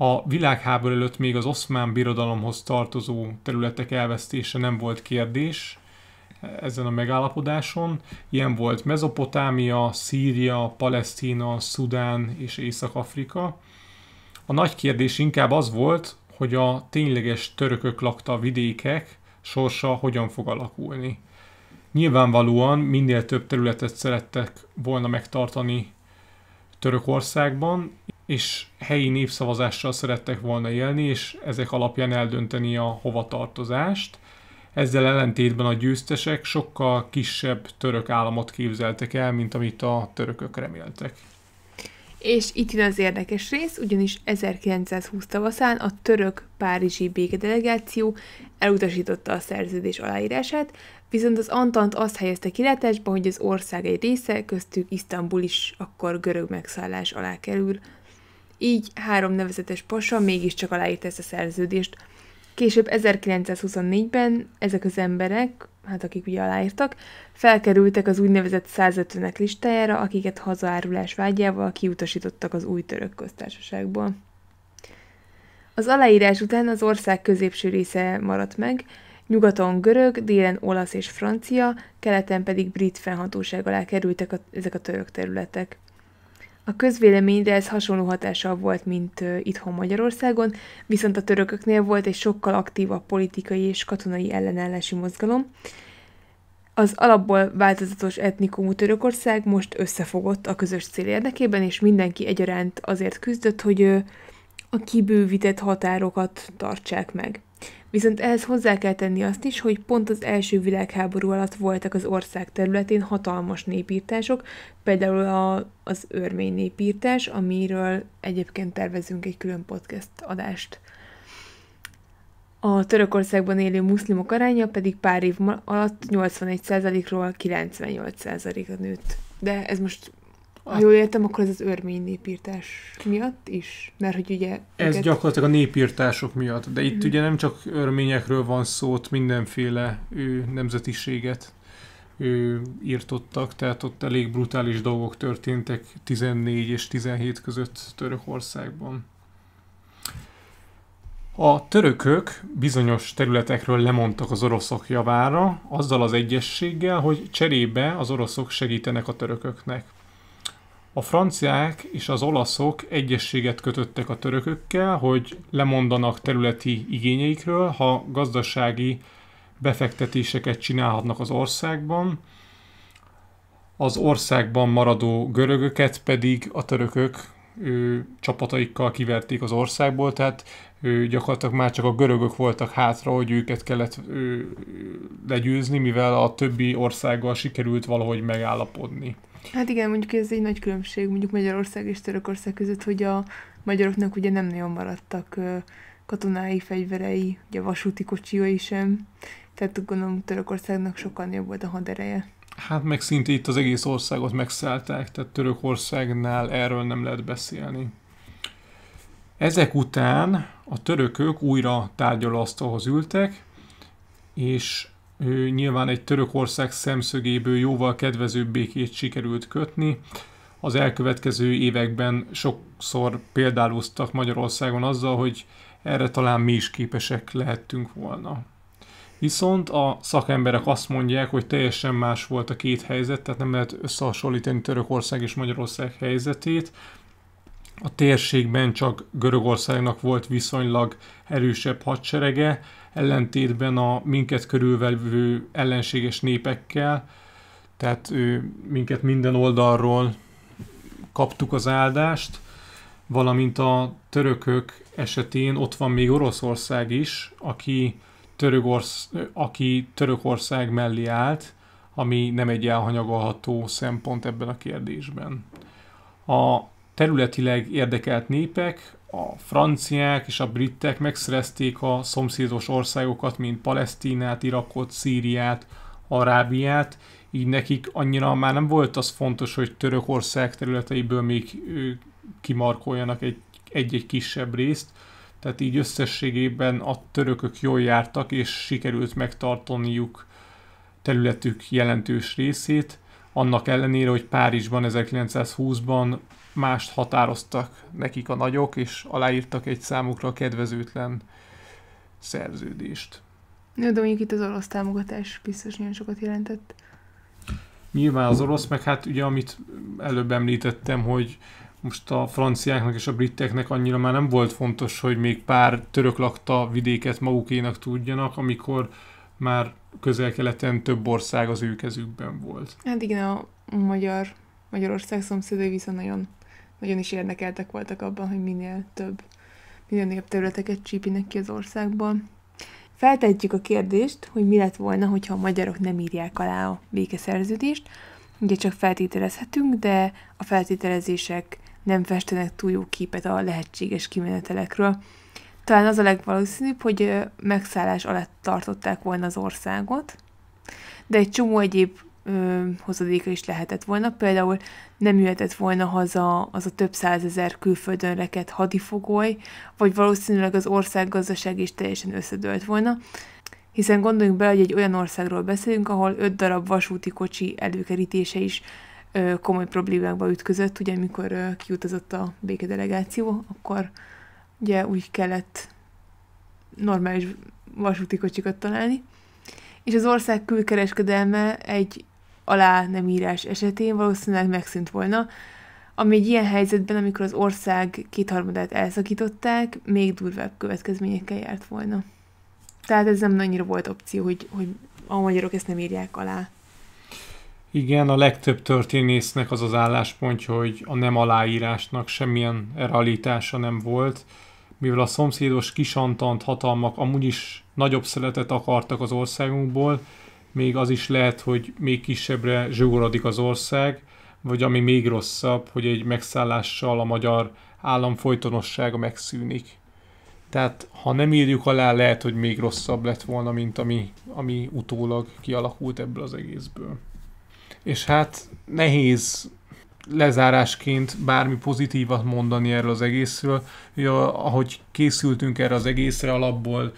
a világháború előtt még az oszmán birodalomhoz tartozó területek elvesztése nem volt kérdés ezen a megállapodáson. Ilyen volt Mezopotámia, Szíria, Palesztina, Szudán és Észak-Afrika. A nagy kérdés inkább az volt, hogy a tényleges törökök lakta vidékek sorsa hogyan fog alakulni. Nyilvánvalóan minél több területet szerettek volna megtartani Törökországban, és helyi népszavazással szerettek volna élni, és ezek alapján eldönteni a hovatartozást. Ezzel ellentétben a győztesek sokkal kisebb török államot képzeltek el, mint amit a törökök reméltek. És itt jön az érdekes rész, ugyanis 1920 tavaszán a török párizsi békedelegáció elutasította a szerződés aláírását, viszont az Antant azt helyezte kilátásba, hogy az ország egy része, köztük Isztambul is akkor görög megszállás alá kerül, így három nevezetes posa mégiscsak aláírta ezt a szerződést. Később 1924-ben ezek az emberek, hát akik ugye aláírtak, felkerültek az úgynevezett 150-ek listájára, akiket hazaárulás vágyával kiutasítottak az új török köztársaságból. Az aláírás után az ország középső része maradt meg, nyugaton görög, délen olasz és francia, keleten pedig brit fennhatóság alá kerültek a, ezek a török területek. A közvéleményre ez hasonló hatással volt, mint itthon Magyarországon, viszont a törököknél volt egy sokkal aktívabb politikai és katonai ellenállási mozgalom. Az alapból változatos etnikumú Törökország most összefogott a közös cél érdekében, és mindenki egyaránt azért küzdött, hogy a kibővített határokat tartsák meg. Viszont ehhez hozzá kell tenni azt is, hogy pont az első világháború alatt voltak az ország területén hatalmas népírtások, például a, az örmény népírtás, amiről egyébként tervezünk egy külön podcast adást. A Törökországban élő muszlimok aránya pedig pár év alatt 81%-ról 98%-ra nőtt. De ez most ha jól értem, akkor ez az örmény népírtás miatt is? Mert hogy ugye... Ez őket... gyakorlatilag a népírtások miatt, de itt mm. ugye nem csak örményekről van szó, ott mindenféle ő, nemzetiséget ő, írtottak, tehát ott elég brutális dolgok történtek 14 és 17 között Törökországban. A törökök bizonyos területekről lemondtak az oroszok javára, azzal az egyességgel, hogy cserébe az oroszok segítenek a törököknek. A franciák és az olaszok egyességet kötöttek a törökökkel, hogy lemondanak területi igényeikről, ha gazdasági befektetéseket csinálhatnak az országban, az országban maradó görögöket pedig a törökök ő, csapataikkal kiverték az országból, tehát ő, gyakorlatilag már csak a görögök voltak hátra, hogy őket kellett ő, legyőzni, mivel a többi országgal sikerült valahogy megállapodni. Hát igen, mondjuk ez egy nagy különbség mondjuk Magyarország és Törökország között, hogy a magyaroknak ugye nem nagyon maradtak katonái fegyverei, ugye a vasúti kocsiai sem, tehát gondolom Törökországnak sokkal jobb volt a hadereje. Hát meg szinte itt az egész országot megszállták, tehát Törökországnál erről nem lehet beszélni. Ezek után a törökök újra tárgyalóasztalhoz ültek, és nyilván egy Törökország szemszögéből jóval kedvezőbb békét sikerült kötni. Az elkövetkező években sokszor példálóztak Magyarországon azzal, hogy erre talán mi is képesek lehettünk volna. Viszont a szakemberek azt mondják, hogy teljesen más volt a két helyzet, tehát nem lehet összehasonlítani Törökország és Magyarország helyzetét. A térségben csak Görögországnak volt viszonylag erősebb hadserege, ellentétben a minket körülvevő ellenséges népekkel, tehát ő, minket minden oldalról kaptuk az áldást, valamint a törökök esetén ott van még Oroszország is, aki, orsz, aki Törökország mellé állt, ami nem egy elhanyagolható szempont ebben a kérdésben. A területileg érdekelt népek a franciák és a britek megszerezték a szomszédos országokat, mint Palesztinát, Irakot, Szíriát, Arábiát, így nekik annyira már nem volt az fontos, hogy Törökország területeiből még kimarkoljanak egy, egy-egy kisebb részt, tehát így összességében a törökök jól jártak, és sikerült megtartaniuk területük jelentős részét, annak ellenére, hogy Párizsban 1920-ban mást határoztak nekik a nagyok, és aláírtak egy számukra kedvezőtlen szerződést. Ja, de mondjuk itt az orosz támogatás biztos nagyon sokat jelentett. Nyilván az orosz, meg hát ugye amit előbb említettem, hogy most a franciáknak és a briteknek annyira már nem volt fontos, hogy még pár török lakta vidéket magukénak tudjanak, amikor már közel-keleten több ország az ő kezükben volt. Hát igen, a magyar Magyarország szomszédai viszont nagyon nagyon is érdekeltek voltak abban, hogy minél több, minél nagyobb területeket csípinek ki az országból. Feltetjük a kérdést, hogy mi lett volna, hogyha a magyarok nem írják alá a békeszerződést. Ugye csak feltételezhetünk, de a feltételezések nem festenek túl jó képet a lehetséges kimenetelekről. Talán az a legvalószínűbb, hogy megszállás alatt tartották volna az országot, de egy csomó egyéb ö, hozadéka is lehetett volna. Például nem jöhetett volna haza az a több százezer külföldön rekedt hadifogoly, vagy valószínűleg az ország gazdaság is teljesen összedőlt volna, hiszen gondoljunk bele, hogy egy olyan országról beszélünk, ahol öt darab vasúti kocsi előkerítése is ö, komoly problémákba ütközött, ugye amikor ö, kiutazott a békedelegáció, akkor ugye úgy kellett normális vasúti kocsikat találni és az ország külkereskedelme egy alá nem írás esetén valószínűleg megszűnt volna, ami egy ilyen helyzetben, amikor az ország kétharmadát elszakították, még durvább következményekkel járt volna. Tehát ez nem annyira volt opció, hogy, hogy a magyarok ezt nem írják alá. Igen, a legtöbb történésznek az az álláspontja, hogy a nem aláírásnak semmilyen realitása nem volt, mivel a szomszédos kisantant hatalmak amúgy is nagyobb szeletet akartak az országunkból, még az is lehet, hogy még kisebbre zsugorodik az ország, vagy ami még rosszabb, hogy egy megszállással a magyar állam folytonossága megszűnik. Tehát ha nem írjuk alá, lehet, hogy még rosszabb lett volna, mint ami, ami utólag kialakult ebből az egészből. És hát nehéz lezárásként bármi pozitívat mondani erről az egészről. Ja, ahogy készültünk erre az egészre, alapból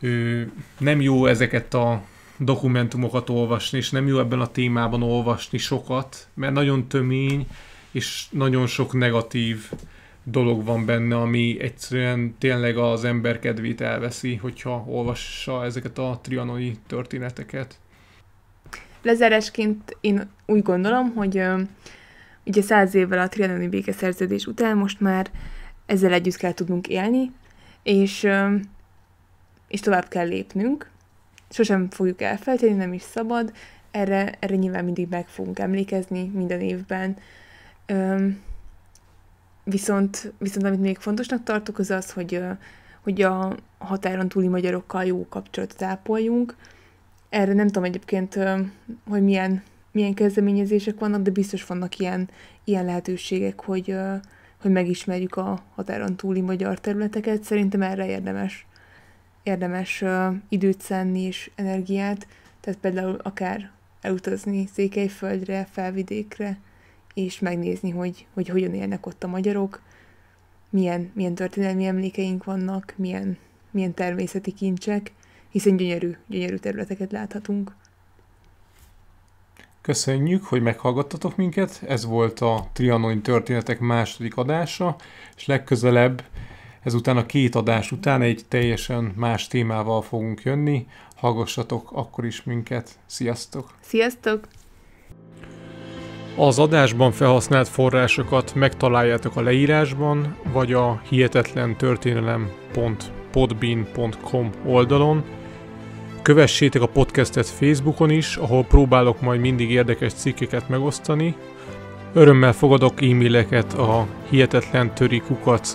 ö, nem jó ezeket a dokumentumokat olvasni, és nem jó ebben a témában olvasni sokat, mert nagyon tömény, és nagyon sok negatív dolog van benne, ami egyszerűen tényleg az ember kedvét elveszi, hogyha olvassa ezeket a trianoi történeteket. Lezárásként én úgy gondolom, hogy ö, ugye száz évvel a trianoni békeszerződés után most már ezzel együtt kell tudnunk élni, és, ö, és tovább kell lépnünk, sosem fogjuk elfelejteni, nem is szabad, erre, erre nyilván mindig meg fogunk emlékezni minden évben. Üm, viszont, viszont amit még fontosnak tartok, az az, hogy, hogy a határon túli magyarokkal jó kapcsolatot ápoljunk. Erre nem tudom egyébként, hogy milyen, milyen kezdeményezések vannak, de biztos vannak ilyen, ilyen lehetőségek, hogy, hogy megismerjük a határon túli magyar területeket. Szerintem erre érdemes érdemes időt szenni és energiát, tehát például akár elutazni Székelyföldre, felvidékre, és megnézni, hogy, hogy hogyan élnek ott a magyarok, milyen, milyen történelmi emlékeink vannak, milyen, milyen természeti kincsek, hiszen gyönyörű, gyönyörű területeket láthatunk. Köszönjük, hogy meghallgattatok minket, ez volt a Trianoni Történetek második adása, és legközelebb Ezután a két adás után egy teljesen más témával fogunk jönni. Hallgassatok akkor is minket. Sziasztok! Sziasztok! Az adásban felhasznált forrásokat megtaláljátok a leírásban, vagy a hihetetlen történelem.podbean.com oldalon. Kövessétek a podcastet Facebookon is, ahol próbálok majd mindig érdekes cikkeket megosztani, Örömmel fogadok e-maileket a hihetetlen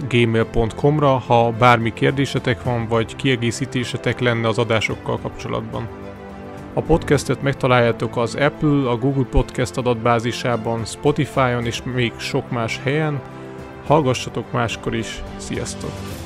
gmail.com-ra, ha bármi kérdésetek van, vagy kiegészítésetek lenne az adásokkal kapcsolatban. A podcastet megtaláljátok az Apple, a Google Podcast adatbázisában, Spotify-on és még sok más helyen. Hallgassatok máskor is. Sziasztok!